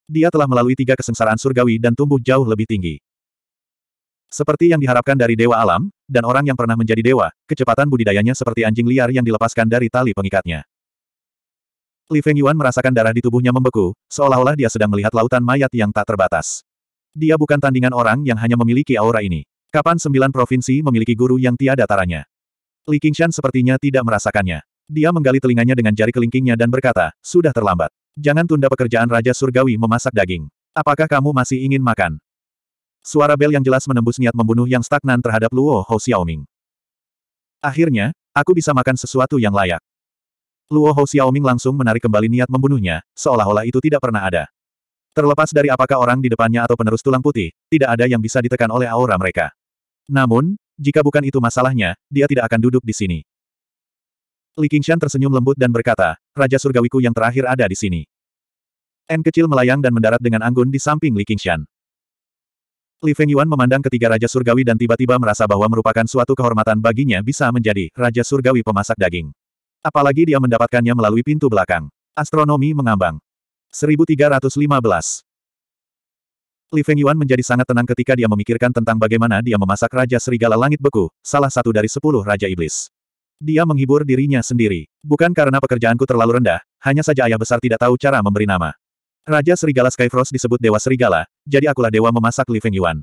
Dia telah melalui tiga kesengsaraan surgawi dan tumbuh jauh lebih tinggi. Seperti yang diharapkan dari Dewa Alam, dan orang yang pernah menjadi dewa, kecepatan budidayanya seperti anjing liar yang dilepaskan dari tali pengikatnya. Li Feng Yuan merasakan darah di tubuhnya membeku, seolah-olah dia sedang melihat lautan mayat yang tak terbatas. Dia bukan tandingan orang yang hanya memiliki aura ini. Kapan sembilan provinsi memiliki guru yang tiada taranya? Li Qingshan sepertinya tidak merasakannya. Dia menggali telinganya dengan jari kelingkingnya dan berkata, sudah terlambat. Jangan tunda pekerjaan Raja Surgawi memasak daging. Apakah kamu masih ingin makan? Suara bel yang jelas menembus niat membunuh yang stagnan terhadap Luo Hou Xiaoming. Akhirnya, aku bisa makan sesuatu yang layak. Luo Hou Xiaoming langsung menarik kembali niat membunuhnya, seolah-olah itu tidak pernah ada. Terlepas dari apakah orang di depannya atau penerus tulang putih, tidak ada yang bisa ditekan oleh aura mereka. Namun, jika bukan itu masalahnya, dia tidak akan duduk di sini. Li Qingshan tersenyum lembut dan berkata, Raja Surgawiku yang terakhir ada di sini. N kecil melayang dan mendarat dengan anggun di samping Li Qingshan. Li Feng Yuan memandang ketiga Raja Surgawi dan tiba-tiba merasa bahwa merupakan suatu kehormatan baginya bisa menjadi Raja Surgawi Pemasak Daging. Apalagi dia mendapatkannya melalui pintu belakang. Astronomi mengambang. 1315 Li Feng Yuan menjadi sangat tenang ketika dia memikirkan tentang bagaimana dia memasak Raja Serigala Langit Beku, salah satu dari sepuluh Raja Iblis. Dia menghibur dirinya sendiri. Bukan karena pekerjaanku terlalu rendah, hanya saja ayah besar tidak tahu cara memberi nama. Raja Serigala Skyfrost disebut Dewa Serigala, jadi akulah Dewa memasak Li Feng Yuan.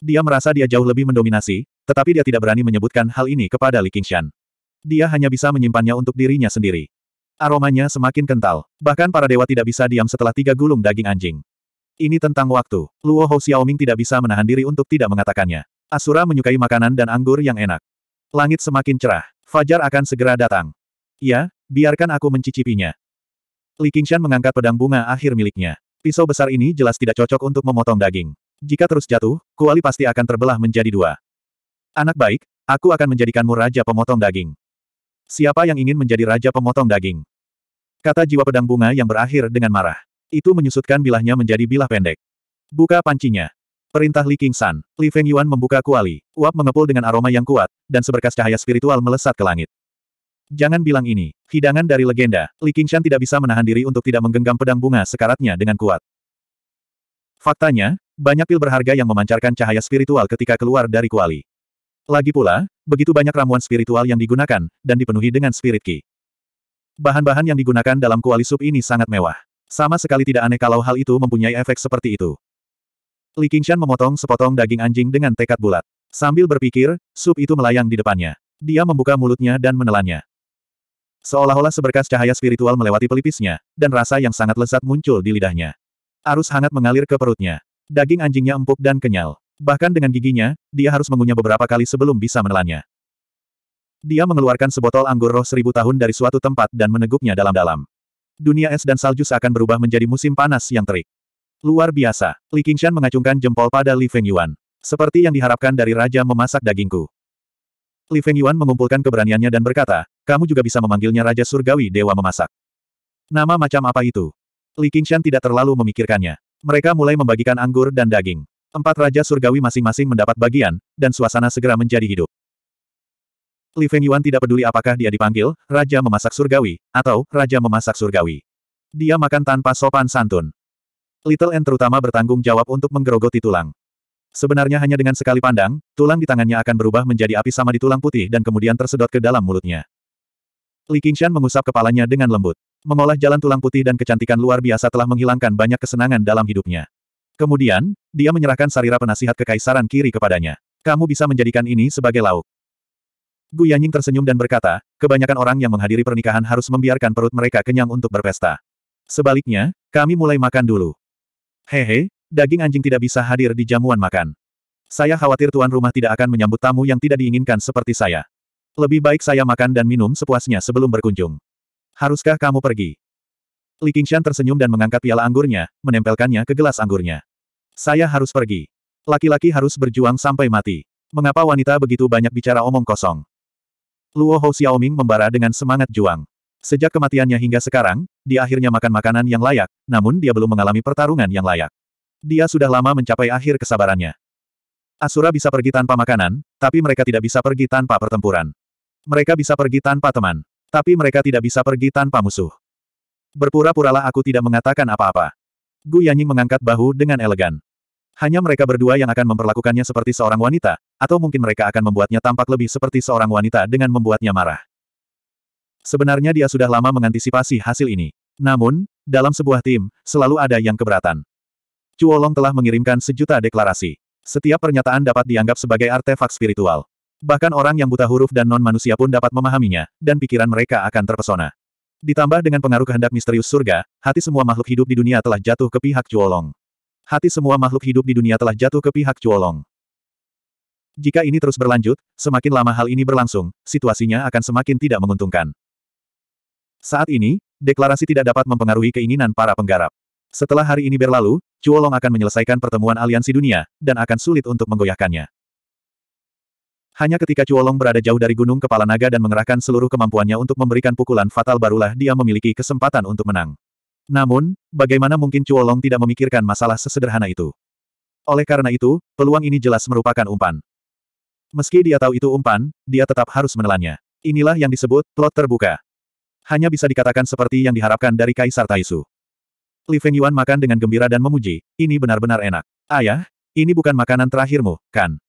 Dia merasa dia jauh lebih mendominasi, tetapi dia tidak berani menyebutkan hal ini kepada Li Qingshan dia hanya bisa menyimpannya untuk dirinya sendiri. Aromanya semakin kental. Bahkan para dewa tidak bisa diam setelah tiga gulung daging anjing. Ini tentang waktu. Luo Hou Xiaoming tidak bisa menahan diri untuk tidak mengatakannya. Asura menyukai makanan dan anggur yang enak. Langit semakin cerah. Fajar akan segera datang. Ya, biarkan aku mencicipinya. Li Qingshan mengangkat pedang bunga akhir miliknya. Pisau besar ini jelas tidak cocok untuk memotong daging. Jika terus jatuh, kuali pasti akan terbelah menjadi dua. Anak baik, aku akan menjadikanmu raja pemotong daging. Siapa yang ingin menjadi raja pemotong daging? Kata jiwa pedang bunga yang berakhir dengan marah. Itu menyusutkan bilahnya menjadi bilah pendek. Buka pancinya. Perintah Li King San, Li Feng Yuan membuka kuali, uap mengepul dengan aroma yang kuat, dan seberkas cahaya spiritual melesat ke langit. Jangan bilang ini, hidangan dari legenda, Li King Qingshan tidak bisa menahan diri untuk tidak menggenggam pedang bunga sekaratnya dengan kuat. Faktanya, banyak pil berharga yang memancarkan cahaya spiritual ketika keluar dari kuali. Lagi pula, begitu banyak ramuan spiritual yang digunakan, dan dipenuhi dengan spirit ki. Bahan-bahan yang digunakan dalam kuali sup ini sangat mewah. Sama sekali tidak aneh kalau hal itu mempunyai efek seperti itu. Li Qingshan memotong sepotong daging anjing dengan tekad bulat. Sambil berpikir, sup itu melayang di depannya. Dia membuka mulutnya dan menelannya. Seolah-olah seberkas cahaya spiritual melewati pelipisnya, dan rasa yang sangat lezat muncul di lidahnya. Arus hangat mengalir ke perutnya. Daging anjingnya empuk dan kenyal. Bahkan dengan giginya, dia harus mengunyah beberapa kali sebelum bisa menelannya. Dia mengeluarkan sebotol anggur roh seribu tahun dari suatu tempat dan meneguknya dalam-dalam. Dunia es dan salju seakan berubah menjadi musim panas yang terik. Luar biasa, Li Qingshan mengacungkan jempol pada Li Feng Yuan. Seperti yang diharapkan dari raja memasak dagingku. Li Feng Yuan mengumpulkan keberaniannya dan berkata, kamu juga bisa memanggilnya Raja Surgawi Dewa Memasak. Nama macam apa itu? Li Qingshan tidak terlalu memikirkannya. Mereka mulai membagikan anggur dan daging. Empat raja surgawi masing-masing mendapat bagian, dan suasana segera menjadi hidup. Li Feng Yuan tidak peduli apakah dia dipanggil, Raja Memasak Surgawi, atau Raja Memasak Surgawi. Dia makan tanpa sopan santun. Little N terutama bertanggung jawab untuk menggerogoti tulang. Sebenarnya hanya dengan sekali pandang, tulang di tangannya akan berubah menjadi api sama di tulang putih dan kemudian tersedot ke dalam mulutnya. Li Qingshan mengusap kepalanya dengan lembut. Mengolah jalan tulang putih dan kecantikan luar biasa telah menghilangkan banyak kesenangan dalam hidupnya. Kemudian, dia menyerahkan sarira penasihat kekaisaran kiri kepadanya. Kamu bisa menjadikan ini sebagai lauk. Gu Yanying tersenyum dan berkata, kebanyakan orang yang menghadiri pernikahan harus membiarkan perut mereka kenyang untuk berpesta. Sebaliknya, kami mulai makan dulu. Hehe, daging anjing tidak bisa hadir di jamuan makan. Saya khawatir tuan rumah tidak akan menyambut tamu yang tidak diinginkan seperti saya. Lebih baik saya makan dan minum sepuasnya sebelum berkunjung. Haruskah kamu pergi? Li Qingshan tersenyum dan mengangkat piala anggurnya, menempelkannya ke gelas anggurnya. Saya harus pergi. Laki-laki harus berjuang sampai mati. Mengapa wanita begitu banyak bicara omong kosong? Luo Hou Xiaoming membara dengan semangat juang. Sejak kematiannya hingga sekarang, dia akhirnya makan makanan yang layak, namun dia belum mengalami pertarungan yang layak. Dia sudah lama mencapai akhir kesabarannya. Asura bisa pergi tanpa makanan, tapi mereka tidak bisa pergi tanpa pertempuran. Mereka bisa pergi tanpa teman, tapi mereka tidak bisa pergi tanpa musuh. Berpura-puralah aku tidak mengatakan apa-apa. Gu Yanying mengangkat bahu dengan elegan. Hanya mereka berdua yang akan memperlakukannya seperti seorang wanita, atau mungkin mereka akan membuatnya tampak lebih seperti seorang wanita dengan membuatnya marah. Sebenarnya dia sudah lama mengantisipasi hasil ini. Namun, dalam sebuah tim, selalu ada yang keberatan. Cuolong telah mengirimkan sejuta deklarasi. Setiap pernyataan dapat dianggap sebagai artefak spiritual. Bahkan orang yang buta huruf dan non-manusia pun dapat memahaminya, dan pikiran mereka akan terpesona. Ditambah dengan pengaruh kehendak misterius surga, hati semua makhluk hidup di dunia telah jatuh ke pihak Cuolong. Hati semua makhluk hidup di dunia telah jatuh ke pihak Cuolong. Jika ini terus berlanjut, semakin lama hal ini berlangsung, situasinya akan semakin tidak menguntungkan. Saat ini, deklarasi tidak dapat mempengaruhi keinginan para penggarap. Setelah hari ini berlalu, Cuolong akan menyelesaikan pertemuan aliansi dunia, dan akan sulit untuk menggoyahkannya. Hanya ketika Cuolong berada jauh dari Gunung Kepala Naga dan mengerahkan seluruh kemampuannya untuk memberikan pukulan fatal barulah dia memiliki kesempatan untuk menang. Namun, bagaimana mungkin Cuolong tidak memikirkan masalah sesederhana itu? Oleh karena itu, peluang ini jelas merupakan umpan. Meski dia tahu itu umpan, dia tetap harus menelannya. Inilah yang disebut plot terbuka. Hanya bisa dikatakan seperti yang diharapkan dari Kaisar Taisu. Li Feng Yuan makan dengan gembira dan memuji, ini benar-benar enak. Ayah, ya, ini bukan makanan terakhirmu, kan?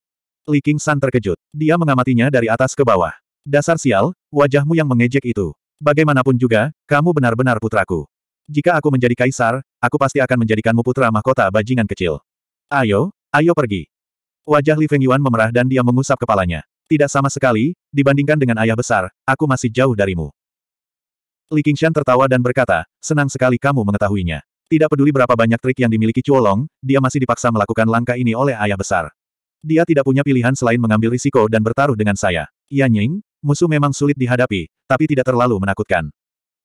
Li King San terkejut. Dia mengamatinya dari atas ke bawah. Dasar sial, wajahmu yang mengejek itu. Bagaimanapun juga, kamu benar-benar putraku. Jika aku menjadi kaisar, aku pasti akan menjadikanmu putra mahkota bajingan kecil. Ayo, ayo pergi. Wajah Li Feng Yuan memerah dan dia mengusap kepalanya. Tidak sama sekali, dibandingkan dengan ayah besar, aku masih jauh darimu. Li Qingshan tertawa dan berkata, senang sekali kamu mengetahuinya. Tidak peduli berapa banyak trik yang dimiliki Long, dia masih dipaksa melakukan langkah ini oleh ayah besar. Dia tidak punya pilihan selain mengambil risiko dan bertaruh dengan saya. Yan Ying, musuh memang sulit dihadapi, tapi tidak terlalu menakutkan.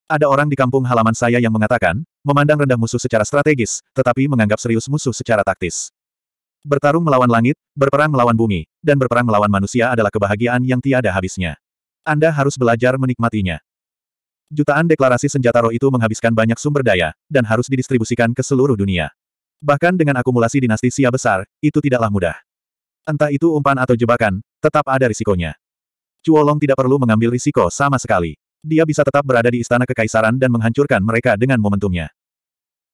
Ada orang di kampung halaman saya yang mengatakan, memandang rendah musuh secara strategis, tetapi menganggap serius musuh secara taktis. Bertarung melawan langit, berperang melawan bumi, dan berperang melawan manusia adalah kebahagiaan yang tiada habisnya. Anda harus belajar menikmatinya. Jutaan deklarasi senjata roh itu menghabiskan banyak sumber daya, dan harus didistribusikan ke seluruh dunia. Bahkan dengan akumulasi dinasti Sia besar, itu tidaklah mudah. Entah itu umpan atau jebakan, tetap ada risikonya. Cuolong tidak perlu mengambil risiko sama sekali. Dia bisa tetap berada di istana kekaisaran dan menghancurkan mereka dengan momentumnya.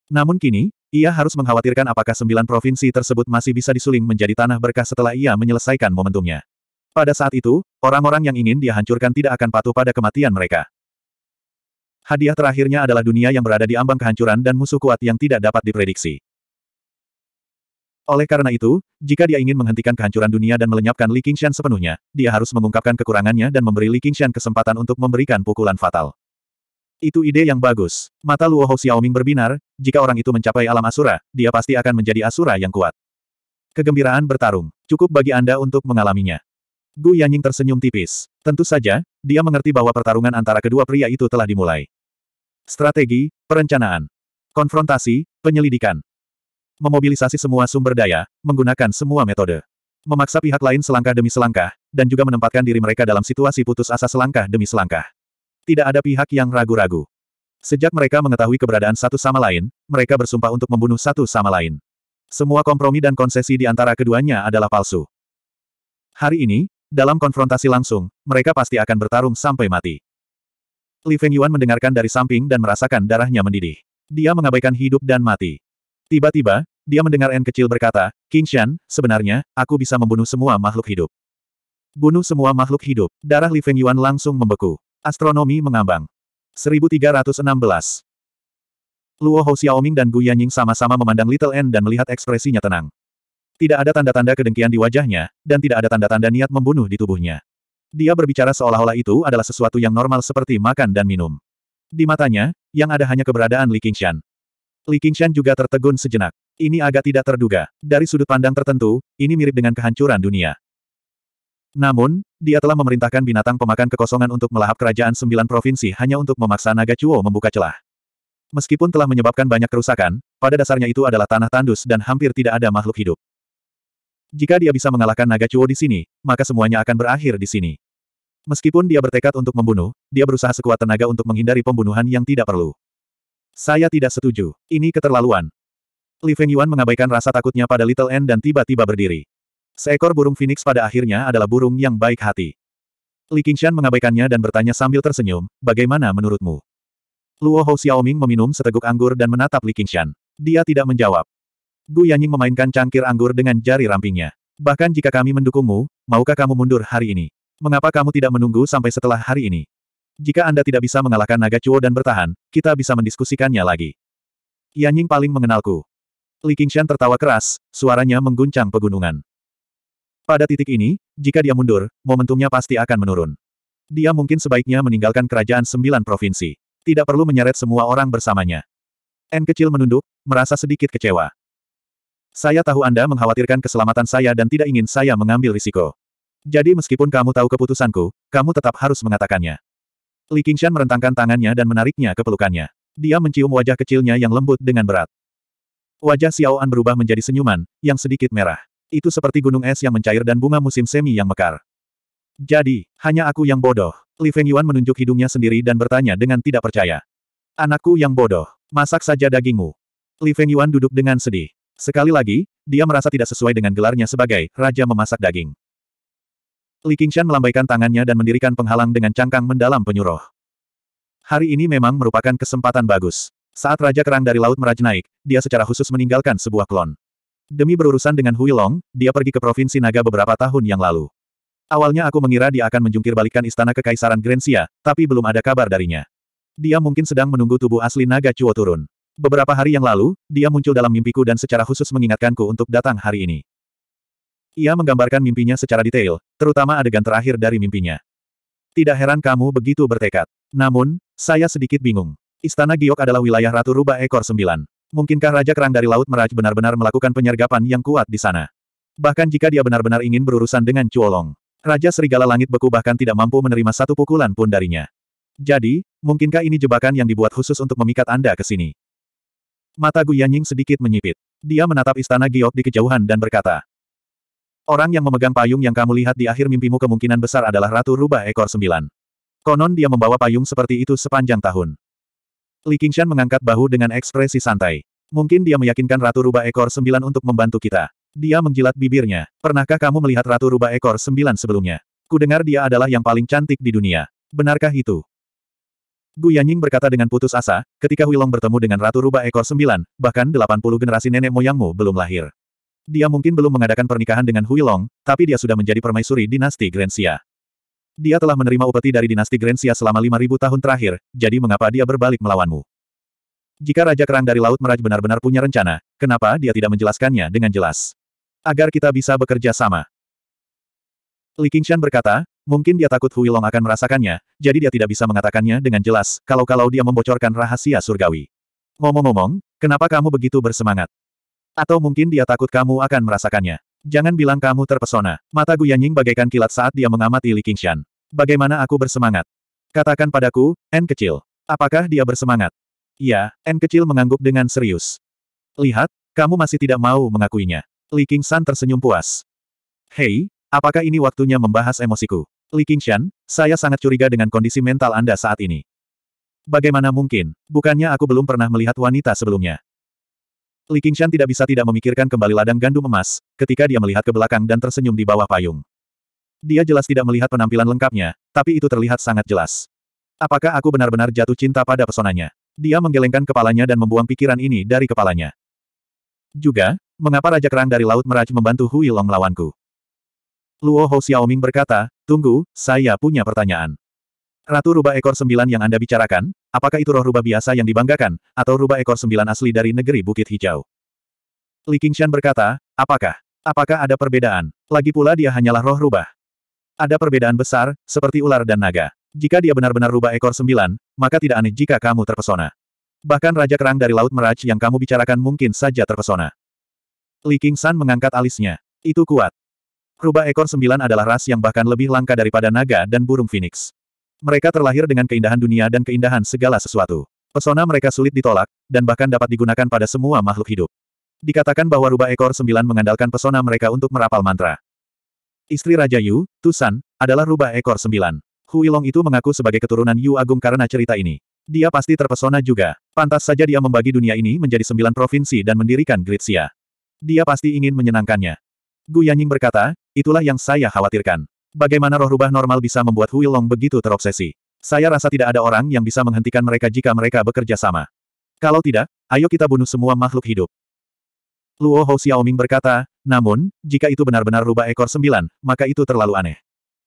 Namun kini, ia harus mengkhawatirkan apakah sembilan provinsi tersebut masih bisa disuling menjadi tanah berkah setelah ia menyelesaikan momentumnya. Pada saat itu, orang-orang yang ingin dia hancurkan tidak akan patuh pada kematian mereka. Hadiah terakhirnya adalah dunia yang berada di ambang kehancuran dan musuh kuat yang tidak dapat diprediksi. Oleh karena itu, jika dia ingin menghentikan kehancuran dunia dan melenyapkan Li Qingshan sepenuhnya, dia harus mengungkapkan kekurangannya dan memberi Li Qingshan kesempatan untuk memberikan pukulan fatal. Itu ide yang bagus. Mata Luo Hou Xiaoming berbinar, jika orang itu mencapai alam asura, dia pasti akan menjadi asura yang kuat. Kegembiraan bertarung. Cukup bagi Anda untuk mengalaminya. Gu Yanying tersenyum tipis. Tentu saja, dia mengerti bahwa pertarungan antara kedua pria itu telah dimulai. Strategi, perencanaan, konfrontasi, penyelidikan memobilisasi semua sumber daya, menggunakan semua metode. Memaksa pihak lain selangkah demi selangkah, dan juga menempatkan diri mereka dalam situasi putus asa selangkah demi selangkah. Tidak ada pihak yang ragu-ragu. Sejak mereka mengetahui keberadaan satu sama lain, mereka bersumpah untuk membunuh satu sama lain. Semua kompromi dan konsesi di antara keduanya adalah palsu. Hari ini, dalam konfrontasi langsung, mereka pasti akan bertarung sampai mati. Li Feng Yuan mendengarkan dari samping dan merasakan darahnya mendidih. Dia mengabaikan hidup dan mati. Tiba-tiba, dia mendengar N kecil berkata, King Shan, sebenarnya, aku bisa membunuh semua makhluk hidup. Bunuh semua makhluk hidup. Darah Li Feng Yuan langsung membeku. Astronomi mengambang. 1316 Luo Hou Xiaoming dan Gu Yanying sama-sama memandang Little N dan melihat ekspresinya tenang. Tidak ada tanda-tanda kedengkian di wajahnya, dan tidak ada tanda-tanda niat membunuh di tubuhnya. Dia berbicara seolah-olah itu adalah sesuatu yang normal seperti makan dan minum. Di matanya, yang ada hanya keberadaan Li Qingshan. Li Qingshan juga tertegun sejenak. Ini agak tidak terduga. Dari sudut pandang tertentu, ini mirip dengan kehancuran dunia. Namun, dia telah memerintahkan binatang pemakan kekosongan untuk melahap kerajaan sembilan provinsi hanya untuk memaksa naga Chuo membuka celah. Meskipun telah menyebabkan banyak kerusakan, pada dasarnya itu adalah tanah tandus dan hampir tidak ada makhluk hidup. Jika dia bisa mengalahkan naga Chuo di sini, maka semuanya akan berakhir di sini. Meskipun dia bertekad untuk membunuh, dia berusaha sekuat tenaga untuk menghindari pembunuhan yang tidak perlu. Saya tidak setuju. Ini keterlaluan. Li Feng Yuan mengabaikan rasa takutnya pada Little N dan tiba-tiba berdiri. Seekor burung phoenix pada akhirnya adalah burung yang baik hati. Li Qingshan mengabaikannya dan bertanya sambil tersenyum, bagaimana menurutmu? Luo Hou Xiaoming meminum seteguk anggur dan menatap Li Qingshan. Dia tidak menjawab. Gu Yanying memainkan cangkir anggur dengan jari rampingnya. Bahkan jika kami mendukungmu, maukah kamu mundur hari ini? Mengapa kamu tidak menunggu sampai setelah hari ini? Jika Anda tidak bisa mengalahkan naga Cuo dan bertahan, kita bisa mendiskusikannya lagi. Yan Ying paling mengenalku. Li Qingshan tertawa keras, suaranya mengguncang pegunungan. Pada titik ini, jika dia mundur, momentumnya pasti akan menurun. Dia mungkin sebaiknya meninggalkan kerajaan sembilan provinsi. Tidak perlu menyeret semua orang bersamanya. N kecil menunduk, merasa sedikit kecewa. Saya tahu Anda mengkhawatirkan keselamatan saya dan tidak ingin saya mengambil risiko. Jadi meskipun kamu tahu keputusanku, kamu tetap harus mengatakannya. Li Qingshan merentangkan tangannya dan menariknya ke pelukannya. Dia mencium wajah kecilnya yang lembut dengan berat. Wajah Xiao An berubah menjadi senyuman, yang sedikit merah. Itu seperti gunung es yang mencair dan bunga musim semi yang mekar. Jadi, hanya aku yang bodoh. Li Feng Yuan menunjuk hidungnya sendiri dan bertanya dengan tidak percaya. Anakku yang bodoh, masak saja dagingmu. Li Feng Yuan duduk dengan sedih. Sekali lagi, dia merasa tidak sesuai dengan gelarnya sebagai Raja Memasak Daging. Li Qingshan melambaikan tangannya dan mendirikan penghalang dengan cangkang mendalam penyuruh. Hari ini memang merupakan kesempatan bagus. Saat Raja Kerang dari Laut Meraj naik, dia secara khusus meninggalkan sebuah klon. Demi berurusan dengan Hui Long, dia pergi ke Provinsi Naga beberapa tahun yang lalu. Awalnya aku mengira dia akan menjungkir balikan istana kekaisaran Grensia, tapi belum ada kabar darinya. Dia mungkin sedang menunggu tubuh asli Naga Cuo turun. Beberapa hari yang lalu, dia muncul dalam mimpiku dan secara khusus mengingatkanku untuk datang hari ini. Ia menggambarkan mimpinya secara detail, terutama adegan terakhir dari mimpinya. Tidak heran kamu begitu bertekad. Namun, saya sedikit bingung. Istana Giok adalah wilayah Ratu Rubah Ekor Sembilan. Mungkinkah Raja Kerang dari Laut Meraj benar-benar melakukan penyergapan yang kuat di sana? Bahkan jika dia benar-benar ingin berurusan dengan Cuolong, Raja Serigala Langit Beku bahkan tidak mampu menerima satu pukulan pun darinya. Jadi, mungkinkah ini jebakan yang dibuat khusus untuk memikat Anda ke sini? Mata Guyanying sedikit menyipit. Dia menatap istana Giok di kejauhan dan berkata, Orang yang memegang payung yang kamu lihat di akhir mimpimu kemungkinan besar adalah Ratu Rubah Ekor Sembilan. Konon dia membawa payung seperti itu sepanjang tahun. Li Qingshan mengangkat bahu dengan ekspresi santai. Mungkin dia meyakinkan Ratu Rubah Ekor Sembilan untuk membantu kita. Dia menjilat bibirnya. Pernahkah kamu melihat Ratu Rubah Ekor Sembilan sebelumnya? Kudengar dia adalah yang paling cantik di dunia. Benarkah itu? Gu Yanying berkata dengan putus asa, ketika Huilong bertemu dengan Ratu Rubah Ekor Sembilan, bahkan 80 generasi nenek moyangmu belum lahir. Dia mungkin belum mengadakan pernikahan dengan Hui Long, tapi dia sudah menjadi permaisuri dinasti Grensia. Dia telah menerima upeti dari dinasti Grensia selama 5000 tahun terakhir, jadi mengapa dia berbalik melawanmu? Jika Raja Kerang dari Laut Meraj benar-benar punya rencana, kenapa dia tidak menjelaskannya dengan jelas? Agar kita bisa bekerja sama. Li Qingshan berkata, mungkin dia takut Hui Long akan merasakannya, jadi dia tidak bisa mengatakannya dengan jelas, kalau-kalau dia membocorkan rahasia surgawi. Ngomong-ngomong, kenapa kamu begitu bersemangat? Atau mungkin dia takut kamu akan merasakannya. Jangan bilang kamu terpesona. Mata Guyanying bagaikan kilat saat dia mengamati Li Qingshan. Bagaimana aku bersemangat? Katakan padaku, N kecil. Apakah dia bersemangat? Ya, N kecil mengangguk dengan serius. Lihat, kamu masih tidak mau mengakuinya. Li Qingshan tersenyum puas. Hei, apakah ini waktunya membahas emosiku? Li Qingshan, saya sangat curiga dengan kondisi mental Anda saat ini. Bagaimana mungkin? Bukannya aku belum pernah melihat wanita sebelumnya. Li Qingshan tidak bisa tidak memikirkan kembali ladang gandum emas, ketika dia melihat ke belakang dan tersenyum di bawah payung. Dia jelas tidak melihat penampilan lengkapnya, tapi itu terlihat sangat jelas. Apakah aku benar-benar jatuh cinta pada pesonanya? Dia menggelengkan kepalanya dan membuang pikiran ini dari kepalanya. Juga, mengapa Raja Kerang dari Laut Meraj membantu Hui Long melawanku? Luo Hou Xiaoming berkata, tunggu, saya punya pertanyaan. Ratu rubah ekor sembilan yang Anda bicarakan, apakah itu roh rubah biasa yang dibanggakan, atau rubah ekor sembilan asli dari negeri Bukit Hijau? Li Qingshan berkata, apakah? Apakah ada perbedaan? Lagi pula dia hanyalah roh rubah. Ada perbedaan besar, seperti ular dan naga. Jika dia benar-benar rubah ekor sembilan, maka tidak aneh jika kamu terpesona. Bahkan Raja Kerang dari Laut Meraj yang kamu bicarakan mungkin saja terpesona. Li Qingshan mengangkat alisnya. Itu kuat. Rubah ekor sembilan adalah ras yang bahkan lebih langka daripada naga dan burung phoenix. Mereka terlahir dengan keindahan dunia dan keindahan segala sesuatu. Pesona mereka sulit ditolak, dan bahkan dapat digunakan pada semua makhluk hidup. Dikatakan bahwa rubah ekor sembilan mengandalkan pesona mereka untuk merapal mantra. Istri Raja Yu, Tusan, adalah rubah ekor sembilan. Huilong itu mengaku sebagai keturunan Yu Agung karena cerita ini. Dia pasti terpesona juga. Pantas saja dia membagi dunia ini menjadi sembilan provinsi dan mendirikan Gritsia. Dia pasti ingin menyenangkannya. Gu Yanying berkata, itulah yang saya khawatirkan. Bagaimana roh rubah normal bisa membuat Hui Long begitu terobsesi? Saya rasa tidak ada orang yang bisa menghentikan mereka jika mereka bekerja sama. Kalau tidak, ayo kita bunuh semua makhluk hidup. Luo Hou Xiaoming berkata, namun, jika itu benar-benar rubah ekor sembilan, maka itu terlalu aneh.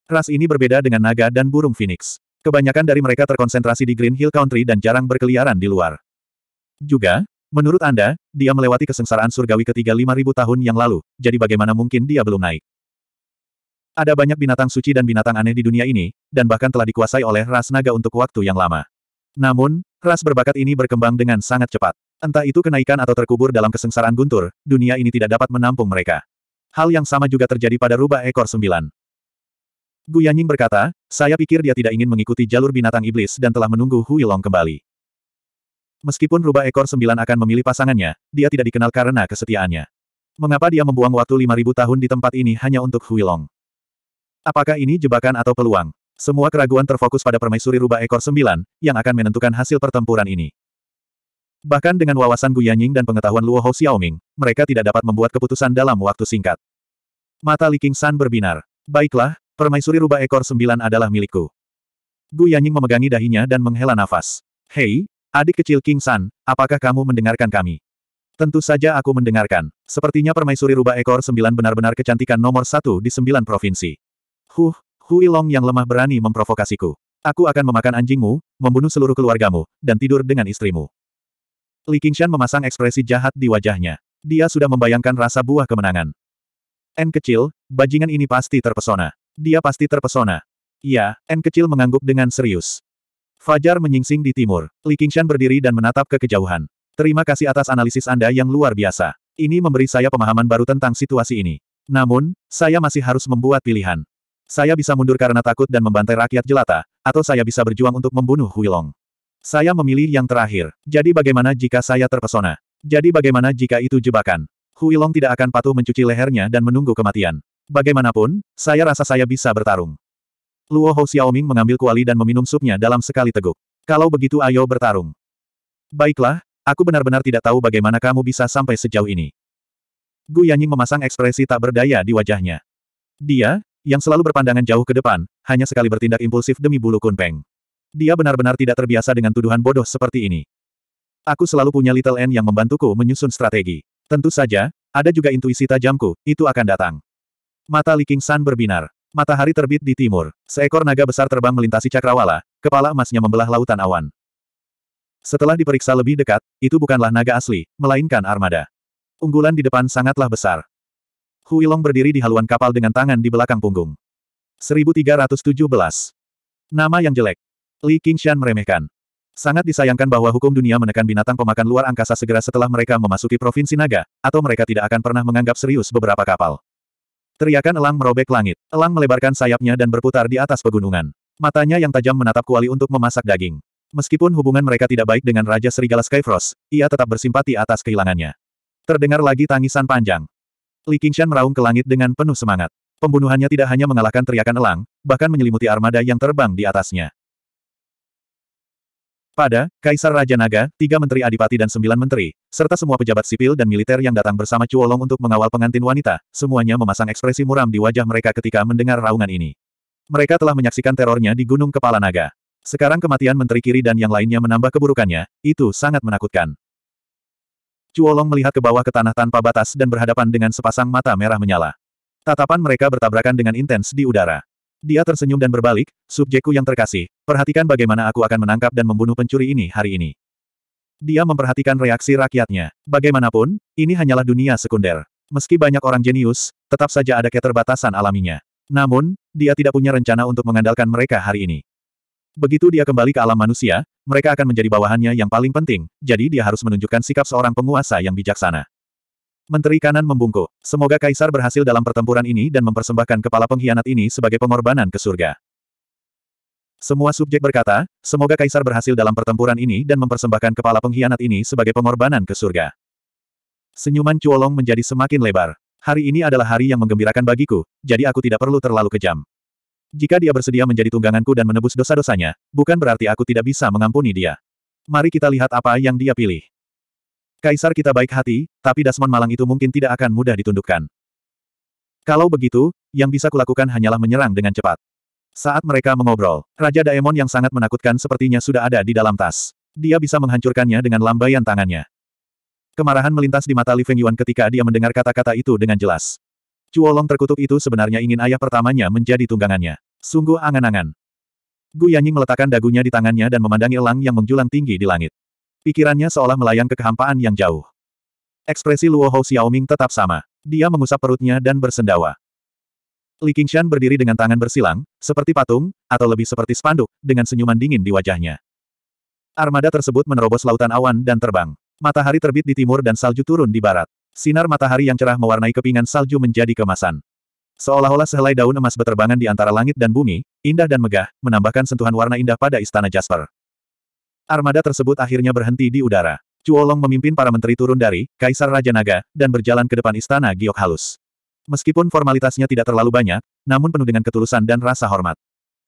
Ras ini berbeda dengan naga dan burung phoenix. Kebanyakan dari mereka terkonsentrasi di Green Hill Country dan jarang berkeliaran di luar. Juga, menurut Anda, dia melewati kesengsaraan surgawi ketiga 5000 tahun yang lalu, jadi bagaimana mungkin dia belum naik? Ada banyak binatang suci dan binatang aneh di dunia ini, dan bahkan telah dikuasai oleh ras naga untuk waktu yang lama. Namun, ras berbakat ini berkembang dengan sangat cepat. Entah itu kenaikan atau terkubur dalam kesengsaraan guntur, dunia ini tidak dapat menampung mereka. Hal yang sama juga terjadi pada rubah ekor sembilan. Gu Yanying berkata, saya pikir dia tidak ingin mengikuti jalur binatang iblis dan telah menunggu Huilong kembali. Meskipun rubah ekor sembilan akan memilih pasangannya, dia tidak dikenal karena kesetiaannya. Mengapa dia membuang waktu lima ribu tahun di tempat ini hanya untuk Huilong? Apakah ini jebakan atau peluang? Semua keraguan terfokus pada permaisuri rubah ekor sembilan, yang akan menentukan hasil pertempuran ini. Bahkan dengan wawasan Guyanying dan pengetahuan Luo Hou Xiaoming, mereka tidak dapat membuat keputusan dalam waktu singkat. Mata Li King San berbinar. Baiklah, permaisuri rubah ekor sembilan adalah milikku. Guyanying memegangi dahinya dan menghela nafas. Hei, adik kecil King San, apakah kamu mendengarkan kami? Tentu saja aku mendengarkan. Sepertinya permaisuri rubah ekor sembilan benar-benar kecantikan nomor satu di sembilan provinsi. Huh, Hui Long yang lemah berani memprovokasiku. Aku akan memakan anjingmu, membunuh seluruh keluargamu, dan tidur dengan istrimu. Li Qingshan memasang ekspresi jahat di wajahnya. Dia sudah membayangkan rasa buah kemenangan. N kecil, bajingan ini pasti terpesona. Dia pasti terpesona. Ya, N kecil mengangguk dengan serius. Fajar menyingsing di timur. Li Qingshan berdiri dan menatap ke kejauhan. Terima kasih atas analisis Anda yang luar biasa. Ini memberi saya pemahaman baru tentang situasi ini. Namun, saya masih harus membuat pilihan. Saya bisa mundur karena takut dan membantai rakyat jelata, atau saya bisa berjuang untuk membunuh Huilong. Saya memilih yang terakhir. Jadi bagaimana jika saya terpesona? Jadi bagaimana jika itu jebakan? Huilong tidak akan patuh mencuci lehernya dan menunggu kematian. Bagaimanapun, saya rasa saya bisa bertarung. Luo Hou Xiaoming mengambil kuali dan meminum supnya dalam sekali teguk. Kalau begitu ayo bertarung. Baiklah, aku benar-benar tidak tahu bagaimana kamu bisa sampai sejauh ini. Gu Yanying memasang ekspresi tak berdaya di wajahnya. Dia, yang selalu berpandangan jauh ke depan, hanya sekali bertindak impulsif demi bulu kunpeng. Dia benar-benar tidak terbiasa dengan tuduhan bodoh seperti ini. Aku selalu punya Little N yang membantuku menyusun strategi. Tentu saja, ada juga intuisi tajamku, itu akan datang. Mata Li King San berbinar. Matahari terbit di timur. Seekor naga besar terbang melintasi cakrawala, kepala emasnya membelah lautan awan. Setelah diperiksa lebih dekat, itu bukanlah naga asli, melainkan armada. Unggulan di depan sangatlah besar. Huilong berdiri di haluan kapal dengan tangan di belakang punggung. 1317. Nama yang jelek. Li Qingshan meremehkan. Sangat disayangkan bahwa hukum dunia menekan binatang pemakan luar angkasa segera setelah mereka memasuki Provinsi Naga, atau mereka tidak akan pernah menganggap serius beberapa kapal. Teriakan Elang merobek langit. Elang melebarkan sayapnya dan berputar di atas pegunungan. Matanya yang tajam menatap kuali untuk memasak daging. Meskipun hubungan mereka tidak baik dengan Raja Serigala Skyfrost, ia tetap bersimpati atas kehilangannya. Terdengar lagi tangisan panjang. Li Qingshan meraung ke langit dengan penuh semangat. Pembunuhannya tidak hanya mengalahkan teriakan elang, bahkan menyelimuti armada yang terbang di atasnya. Pada, Kaisar Raja Naga, tiga menteri adipati dan sembilan menteri, serta semua pejabat sipil dan militer yang datang bersama Cuolong untuk mengawal pengantin wanita, semuanya memasang ekspresi muram di wajah mereka ketika mendengar raungan ini. Mereka telah menyaksikan terornya di Gunung Kepala Naga. Sekarang kematian menteri kiri dan yang lainnya menambah keburukannya, itu sangat menakutkan. Cuolong melihat ke bawah ke tanah tanpa batas dan berhadapan dengan sepasang mata merah menyala. Tatapan mereka bertabrakan dengan intens di udara. Dia tersenyum dan berbalik, subjekku yang terkasih, perhatikan bagaimana aku akan menangkap dan membunuh pencuri ini hari ini. Dia memperhatikan reaksi rakyatnya. Bagaimanapun, ini hanyalah dunia sekunder. Meski banyak orang jenius, tetap saja ada keterbatasan alaminya. Namun, dia tidak punya rencana untuk mengandalkan mereka hari ini. Begitu dia kembali ke alam manusia, mereka akan menjadi bawahannya yang paling penting, jadi dia harus menunjukkan sikap seorang penguasa yang bijaksana. Menteri kanan membungkuk. Semoga Kaisar berhasil dalam pertempuran ini dan mempersembahkan kepala pengkhianat ini sebagai pengorbanan ke surga. Semua subjek berkata, semoga Kaisar berhasil dalam pertempuran ini dan mempersembahkan kepala pengkhianat ini sebagai pengorbanan ke surga. Senyuman Cuolong menjadi semakin lebar. Hari ini adalah hari yang menggembirakan bagiku, jadi aku tidak perlu terlalu kejam. Jika dia bersedia menjadi tungganganku dan menebus dosa-dosanya, bukan berarti aku tidak bisa mengampuni dia. Mari kita lihat apa yang dia pilih. Kaisar kita baik hati, tapi Dasmon Malang itu mungkin tidak akan mudah ditundukkan. Kalau begitu, yang bisa kulakukan hanyalah menyerang dengan cepat. Saat mereka mengobrol, Raja Daemon yang sangat menakutkan sepertinya sudah ada di dalam tas. Dia bisa menghancurkannya dengan lambaian tangannya. Kemarahan melintas di mata Li Feng Yuan ketika dia mendengar kata-kata itu dengan jelas. Cuolong terkutuk itu sebenarnya ingin ayah pertamanya menjadi tunggangannya. Sungguh angan-angan. Gu Yanying meletakkan dagunya di tangannya dan memandangi elang yang menjulang tinggi di langit. Pikirannya seolah melayang ke kehampaan yang jauh. Ekspresi Luo Hou Xiaoming tetap sama. Dia mengusap perutnya dan bersendawa. Li Qingshan berdiri dengan tangan bersilang, seperti patung, atau lebih seperti spanduk, dengan senyuman dingin di wajahnya. Armada tersebut menerobos lautan awan dan terbang. Matahari terbit di timur dan salju turun di barat. Sinar matahari yang cerah mewarnai kepingan salju menjadi kemasan. Seolah-olah sehelai daun emas beterbangan di antara langit dan bumi, indah dan megah, menambahkan sentuhan warna indah pada istana Jasper. Armada tersebut akhirnya berhenti di udara. Cuolong memimpin para menteri turun dari Kaisar Raja Naga dan berjalan ke depan istana Giok halus. Meskipun formalitasnya tidak terlalu banyak, namun penuh dengan ketulusan dan rasa hormat.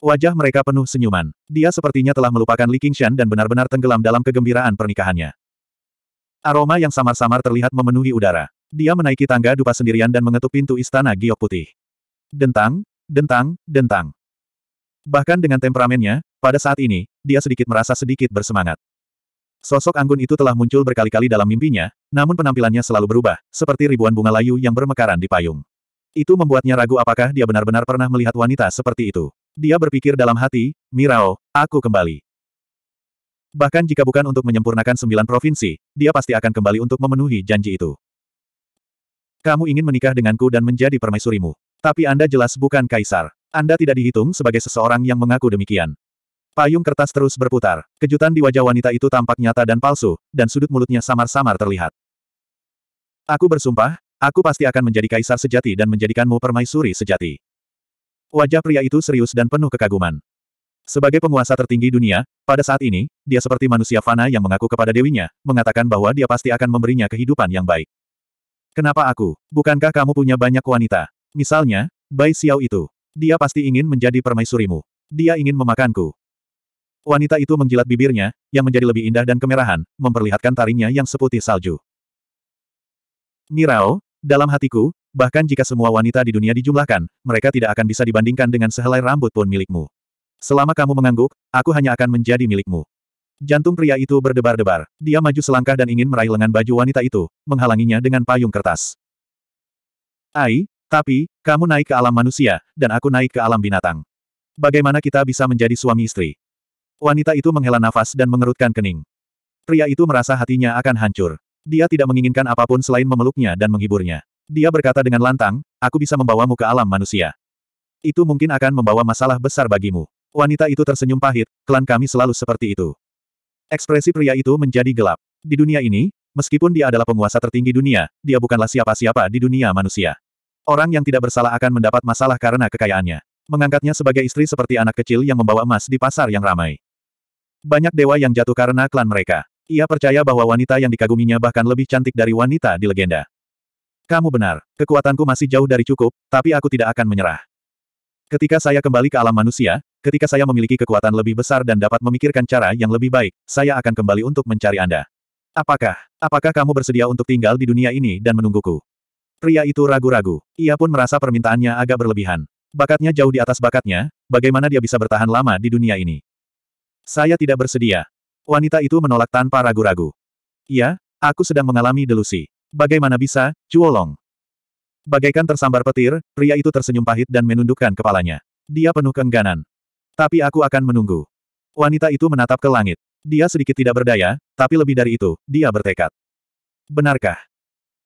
Wajah mereka penuh senyuman. Dia sepertinya telah melupakan Li Qingshan dan benar-benar tenggelam dalam kegembiraan pernikahannya. Aroma yang samar-samar terlihat memenuhi udara. Dia menaiki tangga dupa sendirian dan mengetuk pintu istana giok putih. Dentang, dentang, dentang. Bahkan dengan temperamennya, pada saat ini, dia sedikit merasa sedikit bersemangat. Sosok anggun itu telah muncul berkali-kali dalam mimpinya, namun penampilannya selalu berubah, seperti ribuan bunga layu yang bermekaran di payung. Itu membuatnya ragu apakah dia benar-benar pernah melihat wanita seperti itu. Dia berpikir dalam hati, Mirao, aku kembali. Bahkan jika bukan untuk menyempurnakan sembilan provinsi, dia pasti akan kembali untuk memenuhi janji itu. Kamu ingin menikah denganku dan menjadi permaisurimu. Tapi Anda jelas bukan kaisar. Anda tidak dihitung sebagai seseorang yang mengaku demikian. Payung kertas terus berputar. Kejutan di wajah wanita itu tampak nyata dan palsu, dan sudut mulutnya samar-samar terlihat. Aku bersumpah, aku pasti akan menjadi kaisar sejati dan menjadikanmu permaisuri sejati. Wajah pria itu serius dan penuh kekaguman. Sebagai penguasa tertinggi dunia, pada saat ini, dia seperti manusia fana yang mengaku kepada dewinya, mengatakan bahwa dia pasti akan memberinya kehidupan yang baik. Kenapa aku? Bukankah kamu punya banyak wanita? Misalnya, Bai Xiao itu. Dia pasti ingin menjadi permaisurimu. Dia ingin memakanku. Wanita itu menjilat bibirnya, yang menjadi lebih indah dan kemerahan, memperlihatkan taringnya yang seputih salju. Mirao, dalam hatiku, bahkan jika semua wanita di dunia dijumlahkan, mereka tidak akan bisa dibandingkan dengan sehelai rambut pun milikmu. Selama kamu mengangguk, aku hanya akan menjadi milikmu. Jantung pria itu berdebar-debar. Dia maju selangkah dan ingin meraih lengan baju wanita itu, menghalanginya dengan payung kertas. Ai, tapi, kamu naik ke alam manusia, dan aku naik ke alam binatang. Bagaimana kita bisa menjadi suami istri? Wanita itu menghela nafas dan mengerutkan kening. Pria itu merasa hatinya akan hancur. Dia tidak menginginkan apapun selain memeluknya dan menghiburnya. Dia berkata dengan lantang, aku bisa membawamu ke alam manusia. Itu mungkin akan membawa masalah besar bagimu. Wanita itu tersenyum pahit, klan kami selalu seperti itu. Ekspresi pria itu menjadi gelap. Di dunia ini, meskipun dia adalah penguasa tertinggi dunia, dia bukanlah siapa-siapa di dunia manusia. Orang yang tidak bersalah akan mendapat masalah karena kekayaannya. Mengangkatnya sebagai istri seperti anak kecil yang membawa emas di pasar yang ramai. Banyak dewa yang jatuh karena klan mereka. Ia percaya bahwa wanita yang dikaguminya bahkan lebih cantik dari wanita di legenda. Kamu benar, kekuatanku masih jauh dari cukup, tapi aku tidak akan menyerah. Ketika saya kembali ke alam manusia, Ketika saya memiliki kekuatan lebih besar dan dapat memikirkan cara yang lebih baik, saya akan kembali untuk mencari Anda. Apakah, apakah kamu bersedia untuk tinggal di dunia ini dan menungguku? Pria itu ragu-ragu. Ia pun merasa permintaannya agak berlebihan. Bakatnya jauh di atas bakatnya, bagaimana dia bisa bertahan lama di dunia ini? Saya tidak bersedia. Wanita itu menolak tanpa ragu-ragu. Iya, aku sedang mengalami delusi. Bagaimana bisa, Cuolong? Bagaikan tersambar petir, pria itu tersenyum pahit dan menundukkan kepalanya. Dia penuh keengganan. Tapi aku akan menunggu. Wanita itu menatap ke langit. Dia sedikit tidak berdaya, tapi lebih dari itu, dia bertekad. Benarkah?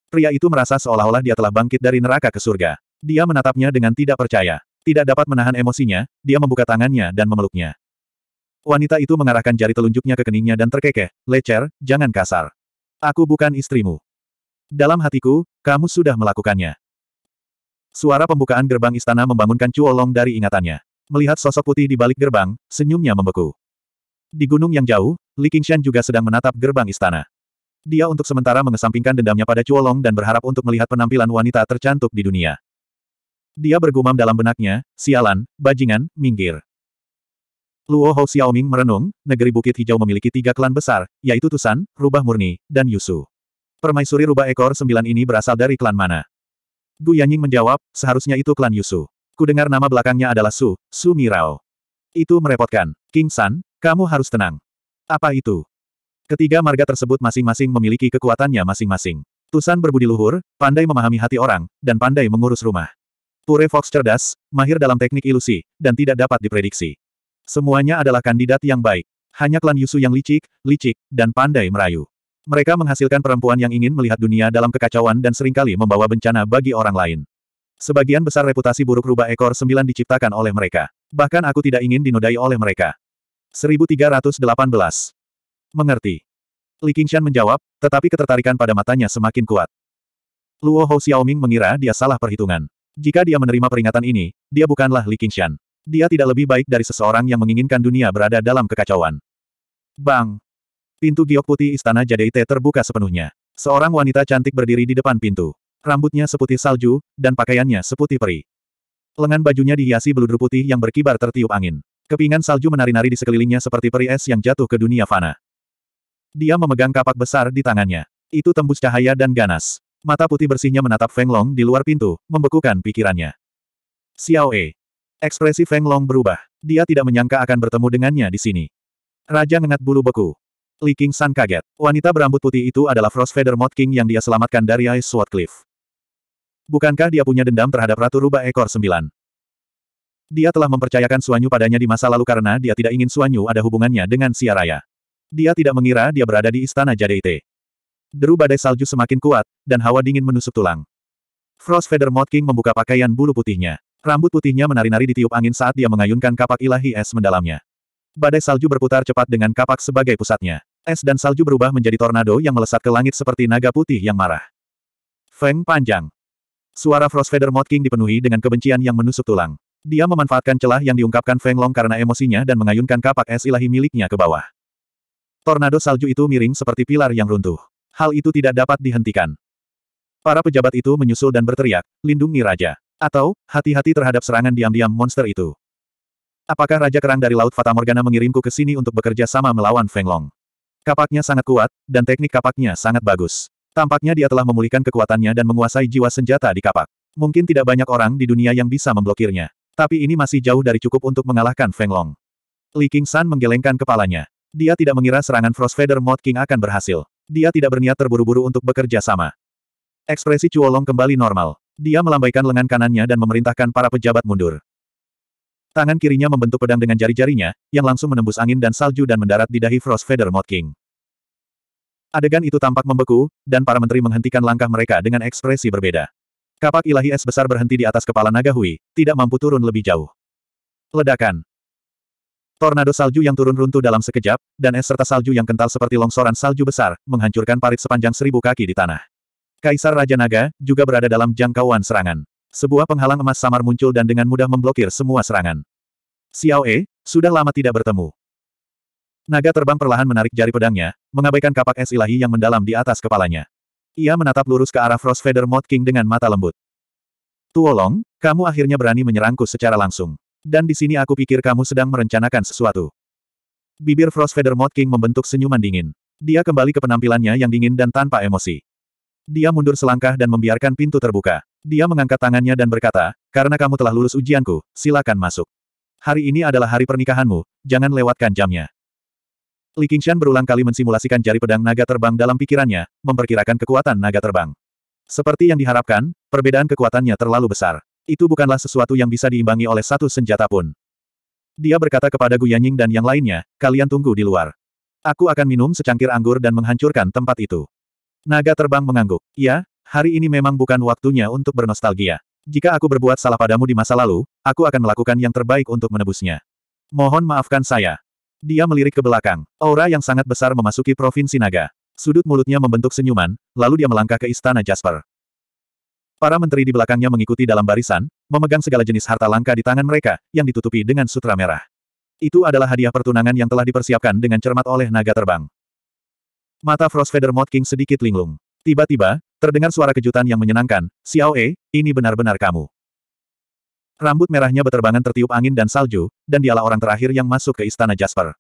Pria itu merasa seolah-olah dia telah bangkit dari neraka ke surga. Dia menatapnya dengan tidak percaya. Tidak dapat menahan emosinya, dia membuka tangannya dan memeluknya. Wanita itu mengarahkan jari telunjuknya ke keningnya dan terkekeh, lecer, jangan kasar. Aku bukan istrimu. Dalam hatiku, kamu sudah melakukannya. Suara pembukaan gerbang istana membangunkan Cuolong dari ingatannya. Melihat sosok putih di balik gerbang, senyumnya membeku. Di gunung yang jauh, Li Qingshan juga sedang menatap gerbang istana. Dia untuk sementara mengesampingkan dendamnya pada Cuolong dan berharap untuk melihat penampilan wanita tercantik di dunia. Dia bergumam dalam benaknya, sialan, bajingan, minggir. Luo Hou Xiaoming merenung, negeri Bukit Hijau memiliki tiga klan besar, yaitu Tusan, Rubah Murni, dan Yusu. Permaisuri rubah ekor sembilan ini berasal dari klan mana? Gu Yanying menjawab, seharusnya itu klan Yusu. Kudengar nama belakangnya adalah Su, Su Mirao. Itu merepotkan. King San, kamu harus tenang. Apa itu? Ketiga marga tersebut masing-masing memiliki kekuatannya masing-masing. Tusan berbudi luhur, pandai memahami hati orang, dan pandai mengurus rumah. Pure Fox cerdas, mahir dalam teknik ilusi, dan tidak dapat diprediksi. Semuanya adalah kandidat yang baik. Hanya klan Yusu yang licik, licik, dan pandai merayu. Mereka menghasilkan perempuan yang ingin melihat dunia dalam kekacauan dan seringkali membawa bencana bagi orang lain. Sebagian besar reputasi buruk rubah ekor sembilan diciptakan oleh mereka. Bahkan aku tidak ingin dinodai oleh mereka. 1318. Mengerti. Li Qingshan menjawab, tetapi ketertarikan pada matanya semakin kuat. Luo Hou Xiaoming mengira dia salah perhitungan. Jika dia menerima peringatan ini, dia bukanlah Li Qingshan. Dia tidak lebih baik dari seseorang yang menginginkan dunia berada dalam kekacauan. Bang! Pintu giok putih istana Jadeite terbuka sepenuhnya. Seorang wanita cantik berdiri di depan pintu. Rambutnya seputih salju, dan pakaiannya seputih peri. Lengan bajunya dihiasi beludru putih yang berkibar tertiup angin. Kepingan salju menari-nari di sekelilingnya seperti peri es yang jatuh ke dunia fana. Dia memegang kapak besar di tangannya. Itu tembus cahaya dan ganas. Mata putih bersihnya menatap Feng Long di luar pintu, membekukan pikirannya. Xiao E. Ekspresi Feng Long berubah. Dia tidak menyangka akan bertemu dengannya di sini. Raja ngengat bulu beku. Li King San kaget. Wanita berambut putih itu adalah Frost Feather Mod King yang dia selamatkan dari Ice Sword Cliff. Bukankah dia punya dendam terhadap Ratu Rubah Ekor Sembilan? Dia telah mempercayakan Suanyu padanya di masa lalu karena dia tidak ingin Suanyu ada hubungannya dengan Siaraya. Dia tidak mengira dia berada di istana Jadeite. Deru badai salju semakin kuat, dan hawa dingin menusuk tulang. Frost Feather Moth King membuka pakaian bulu putihnya. Rambut putihnya menari-nari ditiup angin saat dia mengayunkan kapak ilahi es mendalamnya. Badai salju berputar cepat dengan kapak sebagai pusatnya. Es dan salju berubah menjadi tornado yang melesat ke langit seperti naga putih yang marah. Feng panjang. Suara Frost Feather Mod King dipenuhi dengan kebencian yang menusuk tulang. Dia memanfaatkan celah yang diungkapkan Feng Long karena emosinya dan mengayunkan kapak es ilahi miliknya ke bawah. Tornado salju itu miring seperti pilar yang runtuh. Hal itu tidak dapat dihentikan. Para pejabat itu menyusul dan berteriak, lindungi raja. Atau, hati-hati terhadap serangan diam-diam monster itu. Apakah Raja Kerang dari Laut Fata Morgana mengirimku ke sini untuk bekerja sama melawan Feng Long? Kapaknya sangat kuat, dan teknik kapaknya sangat bagus. Tampaknya dia telah memulihkan kekuatannya dan menguasai jiwa senjata di kapak. Mungkin tidak banyak orang di dunia yang bisa memblokirnya. Tapi ini masih jauh dari cukup untuk mengalahkan Feng Long. Li King San menggelengkan kepalanya. Dia tidak mengira serangan Frost Feather Mod King akan berhasil. Dia tidak berniat terburu-buru untuk bekerja sama. Ekspresi Long kembali normal. Dia melambaikan lengan kanannya dan memerintahkan para pejabat mundur. Tangan kirinya membentuk pedang dengan jari-jarinya, yang langsung menembus angin dan salju dan mendarat di dahi Frost Feather Mod King. Adegan itu tampak membeku, dan para menteri menghentikan langkah mereka dengan ekspresi berbeda. Kapak ilahi es besar berhenti di atas kepala naga Hui, tidak mampu turun lebih jauh. Ledakan. Tornado salju yang turun runtuh dalam sekejap, dan es serta salju yang kental seperti longsoran salju besar, menghancurkan parit sepanjang seribu kaki di tanah. Kaisar Raja Naga, juga berada dalam jangkauan serangan. Sebuah penghalang emas samar muncul dan dengan mudah memblokir semua serangan. Xiao E, sudah lama tidak bertemu. Naga terbang perlahan menarik jari pedangnya, mengabaikan kapak es ilahi yang mendalam di atas kepalanya. Ia menatap lurus ke arah Frost Feather Moth King dengan mata lembut. Tuolong, kamu akhirnya berani menyerangku secara langsung. Dan di sini aku pikir kamu sedang merencanakan sesuatu. Bibir Frost Feather Moth King membentuk senyuman dingin. Dia kembali ke penampilannya yang dingin dan tanpa emosi. Dia mundur selangkah dan membiarkan pintu terbuka. Dia mengangkat tangannya dan berkata, karena kamu telah lulus ujianku, silakan masuk. Hari ini adalah hari pernikahanmu, jangan lewatkan jamnya. Li Qingshan berulang kali mensimulasikan jari pedang naga terbang dalam pikirannya, memperkirakan kekuatan naga terbang. Seperti yang diharapkan, perbedaan kekuatannya terlalu besar. Itu bukanlah sesuatu yang bisa diimbangi oleh satu senjata pun. Dia berkata kepada Gu Yanying dan yang lainnya, kalian tunggu di luar. Aku akan minum secangkir anggur dan menghancurkan tempat itu. Naga terbang mengangguk. Ya, hari ini memang bukan waktunya untuk bernostalgia. Jika aku berbuat salah padamu di masa lalu, aku akan melakukan yang terbaik untuk menebusnya. Mohon maafkan saya. Dia melirik ke belakang. Aura yang sangat besar memasuki provinsi naga. Sudut mulutnya membentuk senyuman, lalu dia melangkah ke istana Jasper. Para menteri di belakangnya mengikuti dalam barisan, memegang segala jenis harta langka di tangan mereka, yang ditutupi dengan sutra merah. Itu adalah hadiah pertunangan yang telah dipersiapkan dengan cermat oleh naga terbang. Mata Frost Feather Mod King sedikit linglung. Tiba-tiba, terdengar suara kejutan yang menyenangkan, Xiao E, ini benar-benar kamu. Rambut merahnya beterbangan tertiup angin dan salju, dan dialah orang terakhir yang masuk ke istana Jasper.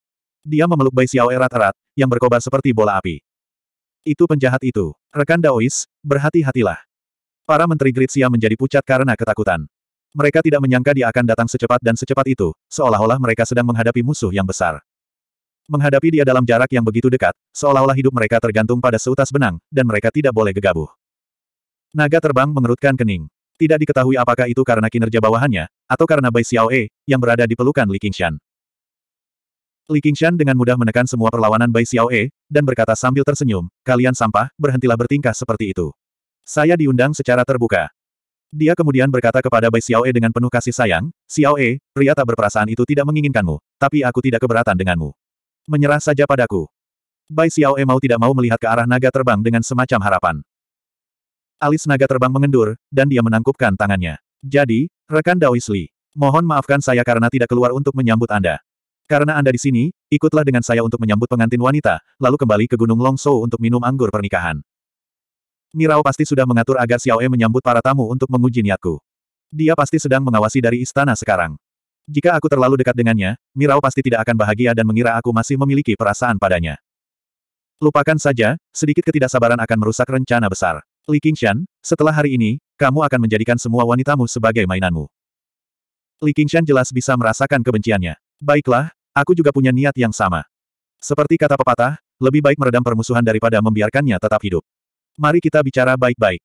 Dia memeluk Bai Xiao erat-erat, yang berkobar seperti bola api. Itu penjahat itu. Rekan Daois, berhati-hatilah. Para menteri Gritsia menjadi pucat karena ketakutan. Mereka tidak menyangka dia akan datang secepat dan secepat itu, seolah-olah mereka sedang menghadapi musuh yang besar. Menghadapi dia dalam jarak yang begitu dekat, seolah-olah hidup mereka tergantung pada seutas benang, dan mereka tidak boleh gegabah. Naga terbang mengerutkan kening. Tidak diketahui apakah itu karena kinerja bawahannya, atau karena Bai Xiaoe, yang berada di pelukan Li Qingshan. Li Qingshan dengan mudah menekan semua perlawanan Bai Xiaoe, dan berkata sambil tersenyum, kalian sampah, berhentilah bertingkah seperti itu. Saya diundang secara terbuka. Dia kemudian berkata kepada Bai Xiaoe dengan penuh kasih sayang, Xiaoe, pria tak berperasaan itu tidak menginginkanmu, tapi aku tidak keberatan denganmu. Menyerah saja padaku. Bai Xiaoe mau tidak mau melihat ke arah naga terbang dengan semacam harapan. Alis naga terbang mengendur, dan dia menangkupkan tangannya. Jadi, rekan Dawisli, mohon maafkan saya karena tidak keluar untuk menyambut Anda. Karena Anda di sini, ikutlah dengan saya untuk menyambut pengantin wanita, lalu kembali ke Gunung Longso untuk minum anggur pernikahan. Mirao pasti sudah mengatur agar Xiaoe menyambut para tamu untuk menguji niatku. Dia pasti sedang mengawasi dari istana sekarang. Jika aku terlalu dekat dengannya, Mirao pasti tidak akan bahagia dan mengira aku masih memiliki perasaan padanya. Lupakan saja, sedikit ketidaksabaran akan merusak rencana besar. Li Qingshan, setelah hari ini, kamu akan menjadikan semua wanitamu sebagai mainanmu. Li Qingshan jelas bisa merasakan kebenciannya. Baiklah, aku juga punya niat yang sama. Seperti kata pepatah, lebih baik meredam permusuhan daripada membiarkannya tetap hidup. Mari kita bicara baik-baik.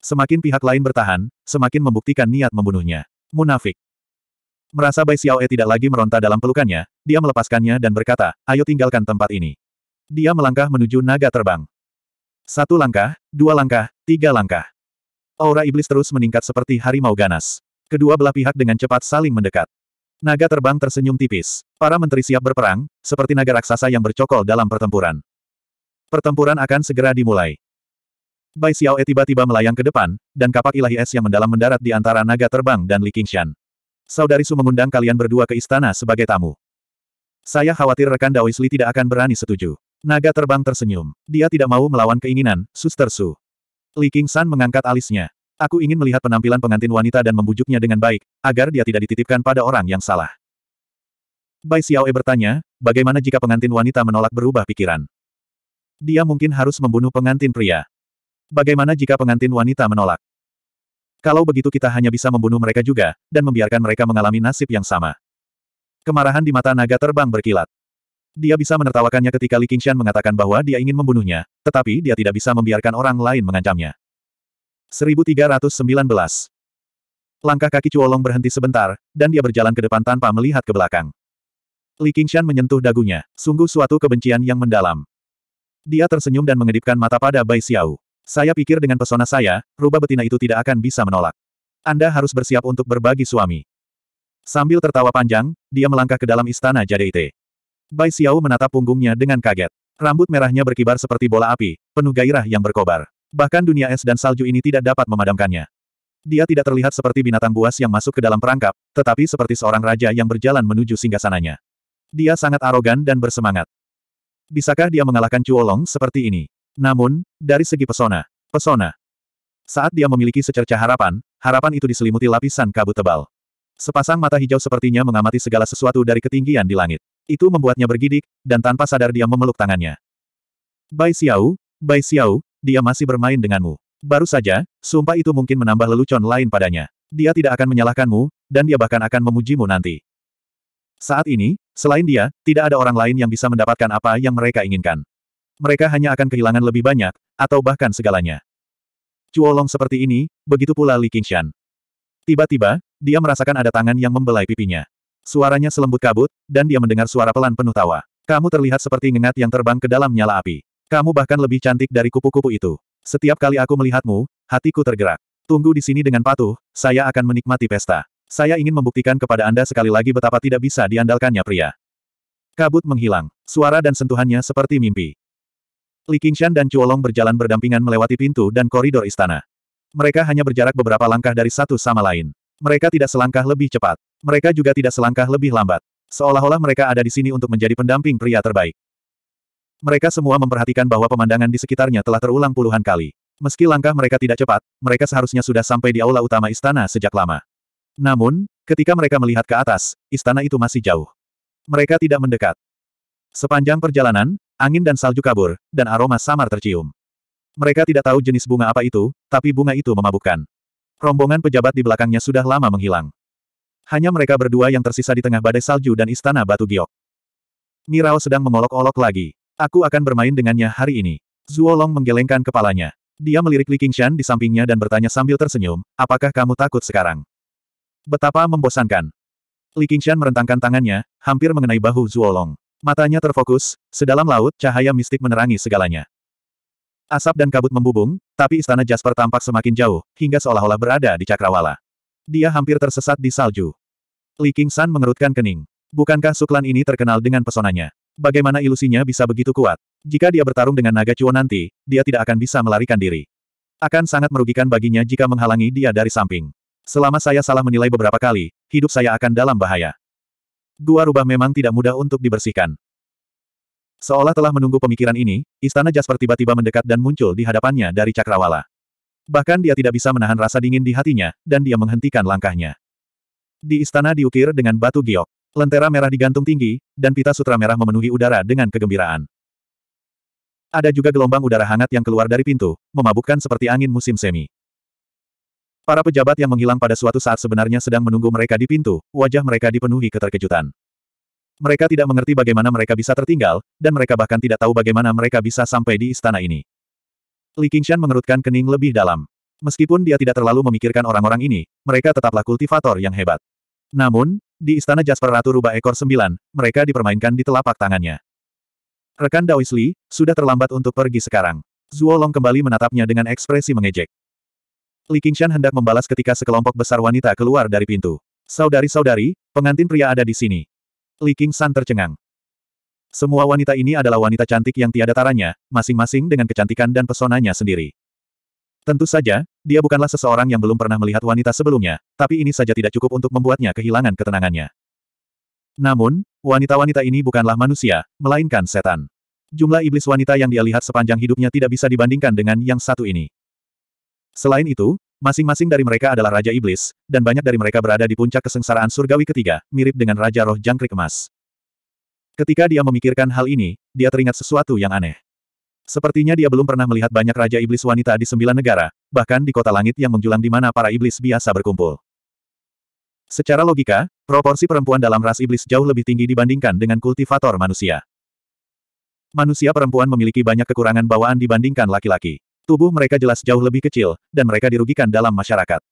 Semakin pihak lain bertahan, semakin membuktikan niat membunuhnya. Munafik. Merasa Bai Xiaoe tidak lagi meronta dalam pelukannya, dia melepaskannya dan berkata, ayo tinggalkan tempat ini. Dia melangkah menuju naga terbang. Satu langkah, dua langkah, tiga langkah. Aura iblis terus meningkat seperti harimau ganas. Kedua belah pihak dengan cepat saling mendekat. Naga terbang tersenyum tipis. Para menteri siap berperang, seperti naga raksasa yang bercokol dalam pertempuran. Pertempuran akan segera dimulai. Bai Xiaoe tiba-tiba melayang ke depan, dan kapak ilahi es yang mendalam mendarat di antara naga terbang dan Li Qingshan. Saudari Su mengundang kalian berdua ke istana sebagai tamu. Saya khawatir rekan Daoisli tidak akan berani setuju. Naga terbang tersenyum. Dia tidak mau melawan keinginan, Suster Su. Li King San mengangkat alisnya. Aku ingin melihat penampilan pengantin wanita dan membujuknya dengan baik, agar dia tidak dititipkan pada orang yang salah. Bai Xiaoe bertanya, bagaimana jika pengantin wanita menolak berubah pikiran? Dia mungkin harus membunuh pengantin pria. Bagaimana jika pengantin wanita menolak? Kalau begitu kita hanya bisa membunuh mereka juga, dan membiarkan mereka mengalami nasib yang sama. Kemarahan di mata naga terbang berkilat. Dia bisa menertawakannya ketika Li Qingshan mengatakan bahwa dia ingin membunuhnya, tetapi dia tidak bisa membiarkan orang lain mengancamnya. 1319 Langkah kaki Chuolong berhenti sebentar, dan dia berjalan ke depan tanpa melihat ke belakang. Li Qingshan menyentuh dagunya, sungguh suatu kebencian yang mendalam. Dia tersenyum dan mengedipkan mata pada Bai Xiao. Saya pikir dengan pesona saya, rubah betina itu tidak akan bisa menolak. Anda harus bersiap untuk berbagi suami. Sambil tertawa panjang, dia melangkah ke dalam istana Jadeite. Bai Xiao menatap punggungnya dengan kaget. Rambut merahnya berkibar seperti bola api, penuh gairah yang berkobar. Bahkan dunia es dan salju ini tidak dapat memadamkannya. Dia tidak terlihat seperti binatang buas yang masuk ke dalam perangkap, tetapi seperti seorang raja yang berjalan menuju singgasananya. Dia sangat arogan dan bersemangat. Bisakah dia mengalahkan Cuolong seperti ini? Namun, dari segi pesona, pesona. Saat dia memiliki secerca harapan, harapan itu diselimuti lapisan kabut tebal. Sepasang mata hijau sepertinya mengamati segala sesuatu dari ketinggian di langit. Itu membuatnya bergidik, dan tanpa sadar dia memeluk tangannya. Bai Xiao, Bai Xiao, dia masih bermain denganmu. Baru saja, sumpah itu mungkin menambah lelucon lain padanya. Dia tidak akan menyalahkanmu, dan dia bahkan akan memujimu nanti. Saat ini, selain dia, tidak ada orang lain yang bisa mendapatkan apa yang mereka inginkan. Mereka hanya akan kehilangan lebih banyak, atau bahkan segalanya. Cuolong seperti ini, begitu pula Li Qingshan. Tiba-tiba, dia merasakan ada tangan yang membelai pipinya. Suaranya selembut kabut, dan dia mendengar suara pelan penuh tawa. Kamu terlihat seperti ngengat yang terbang ke dalam nyala api. Kamu bahkan lebih cantik dari kupu-kupu itu. Setiap kali aku melihatmu, hatiku tergerak. Tunggu di sini dengan patuh, saya akan menikmati pesta. Saya ingin membuktikan kepada Anda sekali lagi betapa tidak bisa diandalkannya pria. Kabut menghilang. Suara dan sentuhannya seperti mimpi. Li Qingshan dan Chuolong berjalan berdampingan melewati pintu dan koridor istana. Mereka hanya berjarak beberapa langkah dari satu sama lain. Mereka tidak selangkah lebih cepat. Mereka juga tidak selangkah lebih lambat. Seolah-olah mereka ada di sini untuk menjadi pendamping pria terbaik. Mereka semua memperhatikan bahwa pemandangan di sekitarnya telah terulang puluhan kali. Meski langkah mereka tidak cepat, mereka seharusnya sudah sampai di aula utama istana sejak lama. Namun, ketika mereka melihat ke atas, istana itu masih jauh. Mereka tidak mendekat. Sepanjang perjalanan, angin dan salju kabur, dan aroma samar tercium. Mereka tidak tahu jenis bunga apa itu, tapi bunga itu memabukkan. Rombongan pejabat di belakangnya sudah lama menghilang. Hanya mereka berdua yang tersisa di tengah badai salju dan istana batu giok. Nirao sedang mengolok-olok lagi. Aku akan bermain dengannya hari ini. Zuolong menggelengkan kepalanya. Dia melirik Li Qingshan di sampingnya dan bertanya sambil tersenyum, apakah kamu takut sekarang? Betapa membosankan. Li Qingshan merentangkan tangannya, hampir mengenai bahu Zuolong. Matanya terfokus, sedalam laut cahaya mistik menerangi segalanya. Asap dan kabut membubung, tapi istana Jasper tampak semakin jauh, hingga seolah-olah berada di cakrawala. Dia hampir tersesat di salju. Li Qingshan mengerutkan kening. Bukankah Suklan ini terkenal dengan pesonanya? Bagaimana ilusinya bisa begitu kuat? Jika dia bertarung dengan naga Cuo nanti, dia tidak akan bisa melarikan diri. Akan sangat merugikan baginya jika menghalangi dia dari samping. Selama saya salah menilai beberapa kali, hidup saya akan dalam bahaya. Gua rubah memang tidak mudah untuk dibersihkan. Seolah telah menunggu pemikiran ini, istana Jasper tiba-tiba mendekat dan muncul di hadapannya dari cakrawala. Bahkan dia tidak bisa menahan rasa dingin di hatinya, dan dia menghentikan langkahnya. Di istana diukir dengan batu giok. Lentera merah digantung tinggi, dan pita sutra merah memenuhi udara dengan kegembiraan. Ada juga gelombang udara hangat yang keluar dari pintu, memabukkan seperti angin musim semi. Para pejabat yang menghilang pada suatu saat sebenarnya sedang menunggu mereka di pintu, wajah mereka dipenuhi keterkejutan. Mereka tidak mengerti bagaimana mereka bisa tertinggal, dan mereka bahkan tidak tahu bagaimana mereka bisa sampai di istana ini. Li Qingshan mengerutkan kening lebih dalam. Meskipun dia tidak terlalu memikirkan orang-orang ini, mereka tetaplah kultivator yang hebat. Namun, di istana Jasper Ratu Rubah Ekor Sembilan, mereka dipermainkan di telapak tangannya. Rekan Dawisli, sudah terlambat untuk pergi sekarang. Zuo Long kembali menatapnya dengan ekspresi mengejek. Li Qingshan hendak membalas ketika sekelompok besar wanita keluar dari pintu. Saudari-saudari, pengantin pria ada di sini. Li Qingshan tercengang. Semua wanita ini adalah wanita cantik yang tiada taranya, masing-masing dengan kecantikan dan pesonanya sendiri. Tentu saja, dia bukanlah seseorang yang belum pernah melihat wanita sebelumnya, tapi ini saja tidak cukup untuk membuatnya kehilangan ketenangannya. Namun, wanita-wanita ini bukanlah manusia, melainkan setan. Jumlah iblis wanita yang dia lihat sepanjang hidupnya tidak bisa dibandingkan dengan yang satu ini. Selain itu, masing-masing dari mereka adalah Raja Iblis, dan banyak dari mereka berada di puncak kesengsaraan surgawi ketiga, mirip dengan Raja Roh Jangkrik Emas. Ketika dia memikirkan hal ini, dia teringat sesuatu yang aneh. Sepertinya dia belum pernah melihat banyak raja iblis wanita di sembilan negara, bahkan di kota langit yang menjulang di mana para iblis biasa berkumpul. Secara logika, proporsi perempuan dalam ras iblis jauh lebih tinggi dibandingkan dengan kultivator manusia. Manusia perempuan memiliki banyak kekurangan bawaan dibandingkan laki-laki. Tubuh mereka jelas jauh lebih kecil, dan mereka dirugikan dalam masyarakat.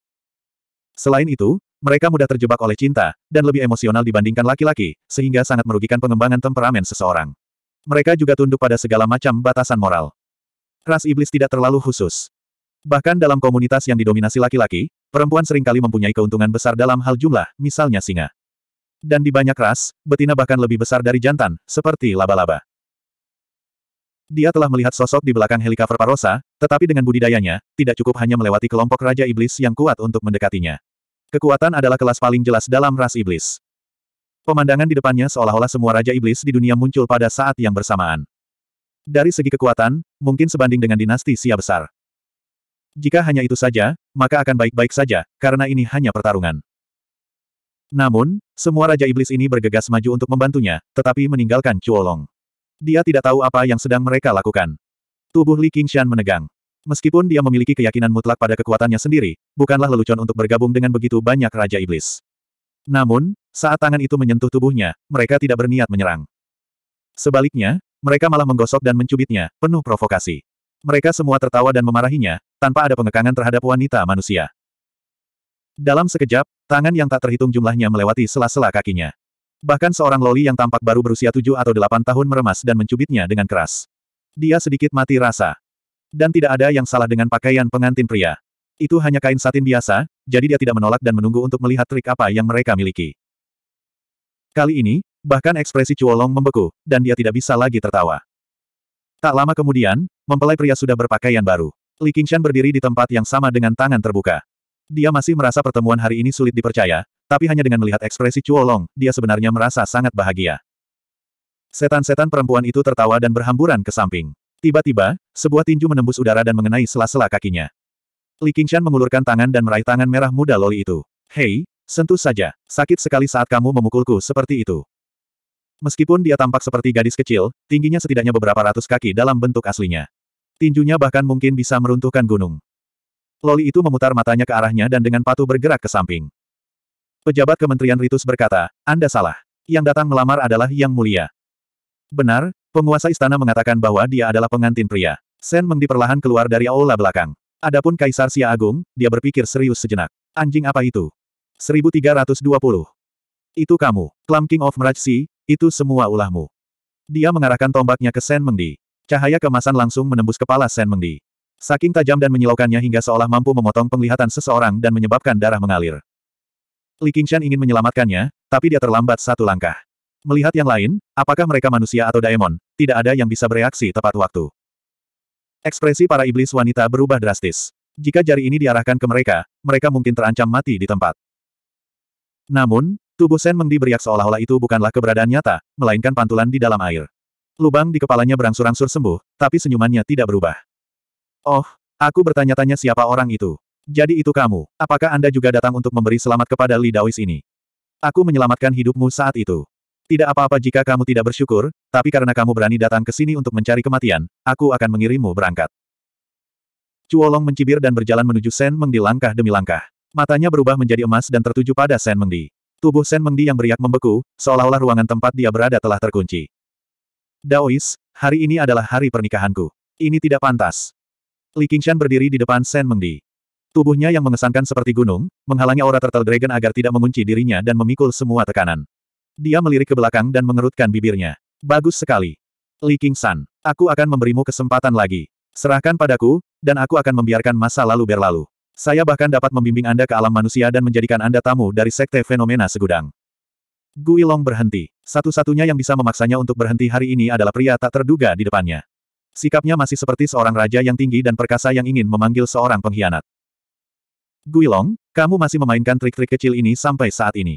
Selain itu, mereka mudah terjebak oleh cinta, dan lebih emosional dibandingkan laki-laki, sehingga sangat merugikan pengembangan temperamen seseorang mereka juga tunduk pada segala macam batasan moral. Ras iblis tidak terlalu khusus. Bahkan dalam komunitas yang didominasi laki-laki, perempuan seringkali mempunyai keuntungan besar dalam hal jumlah, misalnya singa. Dan di banyak ras, betina bahkan lebih besar dari jantan, seperti laba-laba. Dia telah melihat sosok di belakang helikopter Parosa, tetapi dengan budidayanya, tidak cukup hanya melewati kelompok Raja Iblis yang kuat untuk mendekatinya. Kekuatan adalah kelas paling jelas dalam ras iblis. Pemandangan di depannya seolah-olah semua Raja Iblis di dunia muncul pada saat yang bersamaan. Dari segi kekuatan, mungkin sebanding dengan dinasti Sia besar. Jika hanya itu saja, maka akan baik-baik saja, karena ini hanya pertarungan. Namun, semua Raja Iblis ini bergegas maju untuk membantunya, tetapi meninggalkan Chuolong. Dia tidak tahu apa yang sedang mereka lakukan. Tubuh Li Qingshan menegang. Meskipun dia memiliki keyakinan mutlak pada kekuatannya sendiri, bukanlah lelucon untuk bergabung dengan begitu banyak Raja Iblis. Namun, saat tangan itu menyentuh tubuhnya, mereka tidak berniat menyerang. Sebaliknya, mereka malah menggosok dan mencubitnya, penuh provokasi. Mereka semua tertawa dan memarahinya, tanpa ada pengekangan terhadap wanita manusia. Dalam sekejap, tangan yang tak terhitung jumlahnya melewati sela-sela kakinya. Bahkan seorang loli yang tampak baru berusia tujuh atau delapan tahun meremas dan mencubitnya dengan keras. Dia sedikit mati rasa. Dan tidak ada yang salah dengan pakaian pengantin pria. Itu hanya kain satin biasa, jadi dia tidak menolak dan menunggu untuk melihat trik apa yang mereka miliki. Kali ini, bahkan ekspresi Long membeku, dan dia tidak bisa lagi tertawa. Tak lama kemudian, mempelai pria sudah berpakaian baru. Li Qingshan berdiri di tempat yang sama dengan tangan terbuka. Dia masih merasa pertemuan hari ini sulit dipercaya, tapi hanya dengan melihat ekspresi Long, dia sebenarnya merasa sangat bahagia. Setan-setan perempuan itu tertawa dan berhamburan ke samping. Tiba-tiba, sebuah tinju menembus udara dan mengenai sela-sela kakinya. Li Qingshan mengulurkan tangan dan meraih tangan merah muda loli itu. Hei, sentuh saja, sakit sekali saat kamu memukulku seperti itu. Meskipun dia tampak seperti gadis kecil, tingginya setidaknya beberapa ratus kaki dalam bentuk aslinya. Tinjunya bahkan mungkin bisa meruntuhkan gunung. Loli itu memutar matanya ke arahnya dan dengan patuh bergerak ke samping. Pejabat Kementerian Ritus berkata, Anda salah. Yang datang melamar adalah Yang Mulia. Benar, penguasa istana mengatakan bahwa dia adalah pengantin pria. Sen Meng diperlahan keluar dari aula belakang. Adapun Kaisar Sia Agung, dia berpikir serius sejenak. Anjing apa itu? 1320. Itu kamu, Clam King of Merajsi, itu semua ulahmu. Dia mengarahkan tombaknya ke Sen Mengdi. Cahaya kemasan langsung menembus kepala Sen Mengdi. Saking tajam dan menyilaukannya hingga seolah mampu memotong penglihatan seseorang dan menyebabkan darah mengalir. Li Qingshan ingin menyelamatkannya, tapi dia terlambat satu langkah. Melihat yang lain, apakah mereka manusia atau daemon, tidak ada yang bisa bereaksi tepat waktu. Ekspresi para iblis wanita berubah drastis. Jika jari ini diarahkan ke mereka, mereka mungkin terancam mati di tempat. Namun, tubuh Sen Mengdi beriak seolah-olah itu bukanlah keberadaan nyata, melainkan pantulan di dalam air. Lubang di kepalanya berangsur-angsur sembuh, tapi senyumannya tidak berubah. Oh, aku bertanya-tanya siapa orang itu. Jadi itu kamu. Apakah Anda juga datang untuk memberi selamat kepada Li Daois ini? Aku menyelamatkan hidupmu saat itu. Tidak apa-apa jika kamu tidak bersyukur, tapi karena kamu berani datang ke sini untuk mencari kematian, aku akan mengirimmu berangkat. Cuolong mencibir dan berjalan menuju Sen Mengdi langkah demi langkah. Matanya berubah menjadi emas dan tertuju pada Sen Mengdi. Tubuh Sen Mengdi yang beriak membeku, seolah-olah ruangan tempat dia berada telah terkunci. Daois, hari ini adalah hari pernikahanku. Ini tidak pantas. Li Qingshan berdiri di depan Sen Mengdi. Tubuhnya yang mengesankan seperti gunung, menghalangi aura Turtle Dragon agar tidak mengunci dirinya dan memikul semua tekanan. Dia melirik ke belakang dan mengerutkan bibirnya. Bagus sekali. Li King San, aku akan memberimu kesempatan lagi. Serahkan padaku, dan aku akan membiarkan masa lalu berlalu. Saya bahkan dapat membimbing Anda ke alam manusia dan menjadikan Anda tamu dari sekte fenomena segudang. Guilong berhenti. Satu-satunya yang bisa memaksanya untuk berhenti hari ini adalah pria tak terduga di depannya. Sikapnya masih seperti seorang raja yang tinggi dan perkasa yang ingin memanggil seorang pengkhianat. Guilong, kamu masih memainkan trik-trik kecil ini sampai saat ini.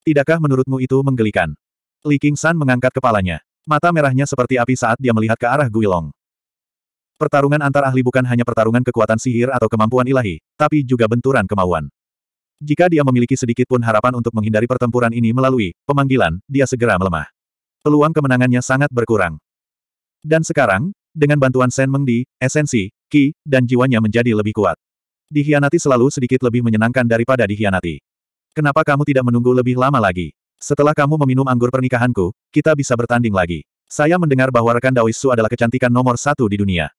Tidakkah menurutmu itu menggelikan? Li San mengangkat kepalanya. Mata merahnya seperti api saat dia melihat ke arah Guilong. Pertarungan antar ahli bukan hanya pertarungan kekuatan sihir atau kemampuan ilahi, tapi juga benturan kemauan. Jika dia memiliki sedikit pun harapan untuk menghindari pertempuran ini melalui pemanggilan, dia segera melemah. Peluang kemenangannya sangat berkurang. Dan sekarang, dengan bantuan Sen Mengdi, esensi, ki, dan jiwanya menjadi lebih kuat. Dihianati selalu sedikit lebih menyenangkan daripada dihianati. Kenapa kamu tidak menunggu lebih lama lagi? Setelah kamu meminum anggur pernikahanku, kita bisa bertanding lagi. Saya mendengar bahwa rekan Daoisu adalah kecantikan nomor satu di dunia.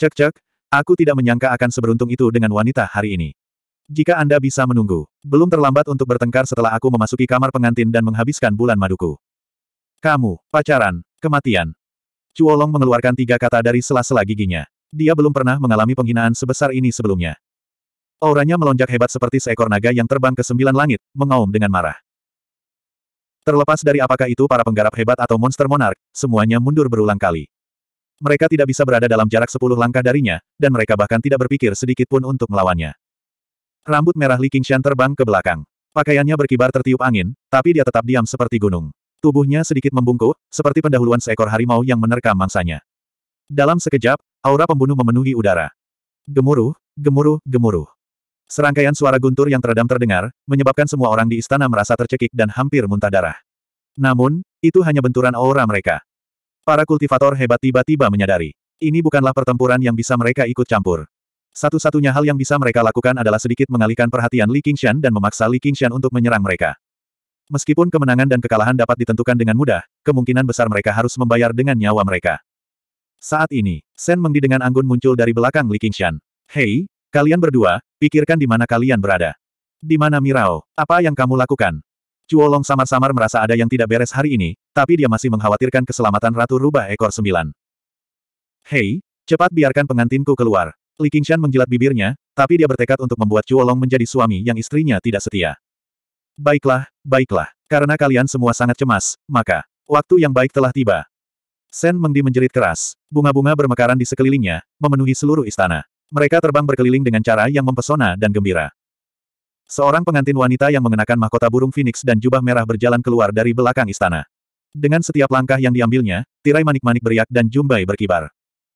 Cek-cek, aku tidak menyangka akan seberuntung itu dengan wanita hari ini. Jika Anda bisa menunggu, belum terlambat untuk bertengkar setelah aku memasuki kamar pengantin dan menghabiskan bulan maduku. Kamu, pacaran, kematian. Cuolong mengeluarkan tiga kata dari sela-sela giginya. Dia belum pernah mengalami penghinaan sebesar ini sebelumnya. Auranya melonjak hebat seperti seekor naga yang terbang ke sembilan langit, mengaum dengan marah. Terlepas dari apakah itu para penggarap hebat atau monster monark, semuanya mundur berulang kali. Mereka tidak bisa berada dalam jarak sepuluh langkah darinya, dan mereka bahkan tidak berpikir sedikit pun untuk melawannya. Rambut merah Li Qingshan terbang ke belakang. Pakaiannya berkibar tertiup angin, tapi dia tetap diam seperti gunung. Tubuhnya sedikit membungkuk, seperti pendahuluan seekor harimau yang menerkam mangsanya. Dalam sekejap, aura pembunuh memenuhi udara. Gemuruh, gemuruh, gemuruh. Serangkaian suara guntur yang teredam terdengar, menyebabkan semua orang di istana merasa tercekik dan hampir muntah darah. Namun, itu hanya benturan aura mereka. Para kultivator hebat tiba-tiba menyadari, ini bukanlah pertempuran yang bisa mereka ikut campur. Satu-satunya hal yang bisa mereka lakukan adalah sedikit mengalihkan perhatian Li Qingshan dan memaksa Li Qingshan untuk menyerang mereka. Meskipun kemenangan dan kekalahan dapat ditentukan dengan mudah, kemungkinan besar mereka harus membayar dengan nyawa mereka. Saat ini, Shen Mengdi dengan anggun muncul dari belakang Li Qingshan. Hei, kalian berdua, Pikirkan di mana kalian berada. Di mana Mirao? Apa yang kamu lakukan? Cuolong samar-samar merasa ada yang tidak beres hari ini, tapi dia masih mengkhawatirkan keselamatan Ratu Rubah Ekor Sembilan. Hei, cepat biarkan pengantinku keluar. Li Qingshan menjilat bibirnya, tapi dia bertekad untuk membuat Cuolong menjadi suami yang istrinya tidak setia. Baiklah, baiklah. Karena kalian semua sangat cemas, maka waktu yang baik telah tiba. Sen Mengdi menjerit keras. Bunga-bunga bermekaran di sekelilingnya, memenuhi seluruh istana. Mereka terbang berkeliling dengan cara yang mempesona dan gembira. Seorang pengantin wanita yang mengenakan mahkota burung phoenix dan jubah merah berjalan keluar dari belakang istana. Dengan setiap langkah yang diambilnya, tirai manik-manik beriak dan jumbai berkibar.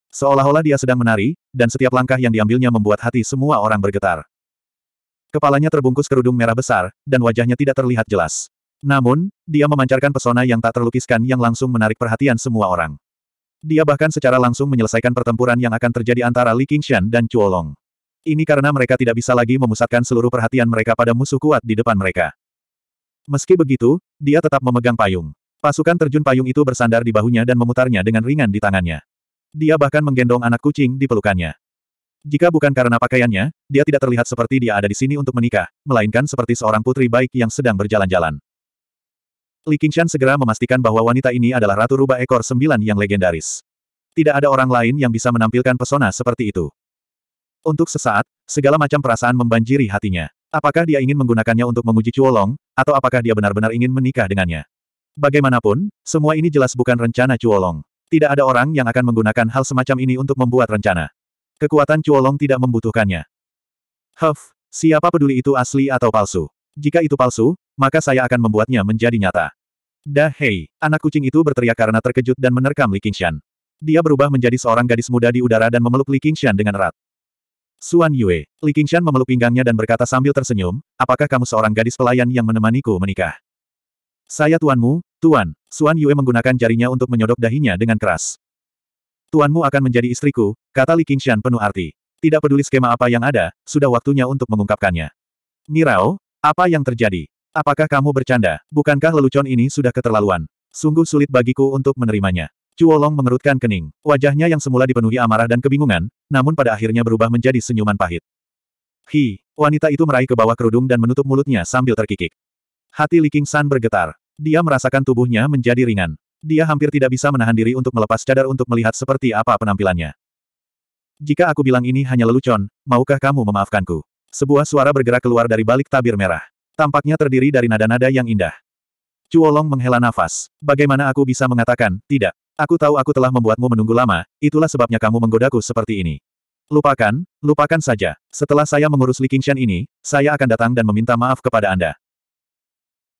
Seolah-olah dia sedang menari, dan setiap langkah yang diambilnya membuat hati semua orang bergetar. Kepalanya terbungkus kerudung merah besar, dan wajahnya tidak terlihat jelas. Namun, dia memancarkan pesona yang tak terlukiskan yang langsung menarik perhatian semua orang. Dia bahkan secara langsung menyelesaikan pertempuran yang akan terjadi antara Li Qingshan dan Chuolong. Ini karena mereka tidak bisa lagi memusatkan seluruh perhatian mereka pada musuh kuat di depan mereka. Meski begitu, dia tetap memegang payung. Pasukan terjun payung itu bersandar di bahunya dan memutarnya dengan ringan di tangannya. Dia bahkan menggendong anak kucing di pelukannya. Jika bukan karena pakaiannya, dia tidak terlihat seperti dia ada di sini untuk menikah, melainkan seperti seorang putri baik yang sedang berjalan-jalan. Li Qingshan segera memastikan bahwa wanita ini adalah Ratu Rubah Ekor Sembilan yang legendaris. Tidak ada orang lain yang bisa menampilkan pesona seperti itu. Untuk sesaat, segala macam perasaan membanjiri hatinya. Apakah dia ingin menggunakannya untuk menguji Cuolong, atau apakah dia benar-benar ingin menikah dengannya? Bagaimanapun, semua ini jelas bukan rencana Cuolong. Tidak ada orang yang akan menggunakan hal semacam ini untuk membuat rencana. Kekuatan Cuolong tidak membutuhkannya. Huff, siapa peduli itu asli atau palsu? Jika itu palsu, maka saya akan membuatnya menjadi nyata. Dahei, anak kucing itu berteriak karena terkejut dan menerkam Li Qingshan. Dia berubah menjadi seorang gadis muda di udara dan memeluk Li Qingshan dengan erat. Suan Yue, Li Qingshan memeluk pinggangnya dan berkata sambil tersenyum, apakah kamu seorang gadis pelayan yang menemaniku menikah? Saya tuanmu, tuan. Suan Yue menggunakan jarinya untuk menyodok dahinya dengan keras. Tuanmu akan menjadi istriku, kata Li Qingshan penuh arti. Tidak peduli skema apa yang ada, sudah waktunya untuk mengungkapkannya. Nirao, apa yang terjadi? Apakah kamu bercanda? Bukankah lelucon ini sudah keterlaluan? Sungguh sulit bagiku untuk menerimanya. Cuolong mengerutkan kening. Wajahnya yang semula dipenuhi amarah dan kebingungan, namun pada akhirnya berubah menjadi senyuman pahit. Hi, wanita itu meraih ke bawah kerudung dan menutup mulutnya sambil terkikik. Hati Li King San bergetar. Dia merasakan tubuhnya menjadi ringan. Dia hampir tidak bisa menahan diri untuk melepas cadar untuk melihat seperti apa penampilannya. Jika aku bilang ini hanya lelucon, maukah kamu memaafkanku? Sebuah suara bergerak keluar dari balik tabir merah. Tampaknya terdiri dari nada-nada yang indah. Cuolong menghela nafas. Bagaimana aku bisa mengatakan, tidak. Aku tahu aku telah membuatmu menunggu lama, itulah sebabnya kamu menggodaku seperti ini. Lupakan, lupakan saja. Setelah saya mengurus Li Qingshan ini, saya akan datang dan meminta maaf kepada Anda.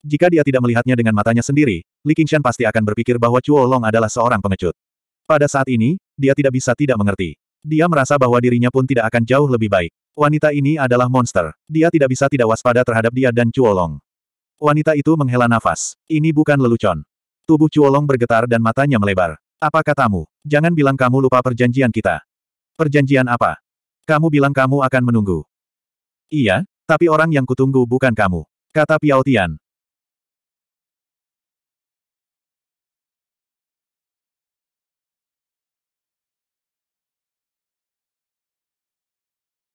Jika dia tidak melihatnya dengan matanya sendiri, Li Qingshan pasti akan berpikir bahwa Chuo Long adalah seorang pengecut. Pada saat ini, dia tidak bisa tidak mengerti. Dia merasa bahwa dirinya pun tidak akan jauh lebih baik. Wanita ini adalah monster. Dia tidak bisa tidak waspada terhadap dia dan Cuolong. Wanita itu menghela nafas. Ini bukan lelucon. Tubuh Cuolong bergetar dan matanya melebar. Apa katamu? Jangan bilang kamu lupa perjanjian kita. Perjanjian apa? Kamu bilang kamu akan menunggu. Iya, tapi orang yang kutunggu bukan kamu. Kata Piao Tian.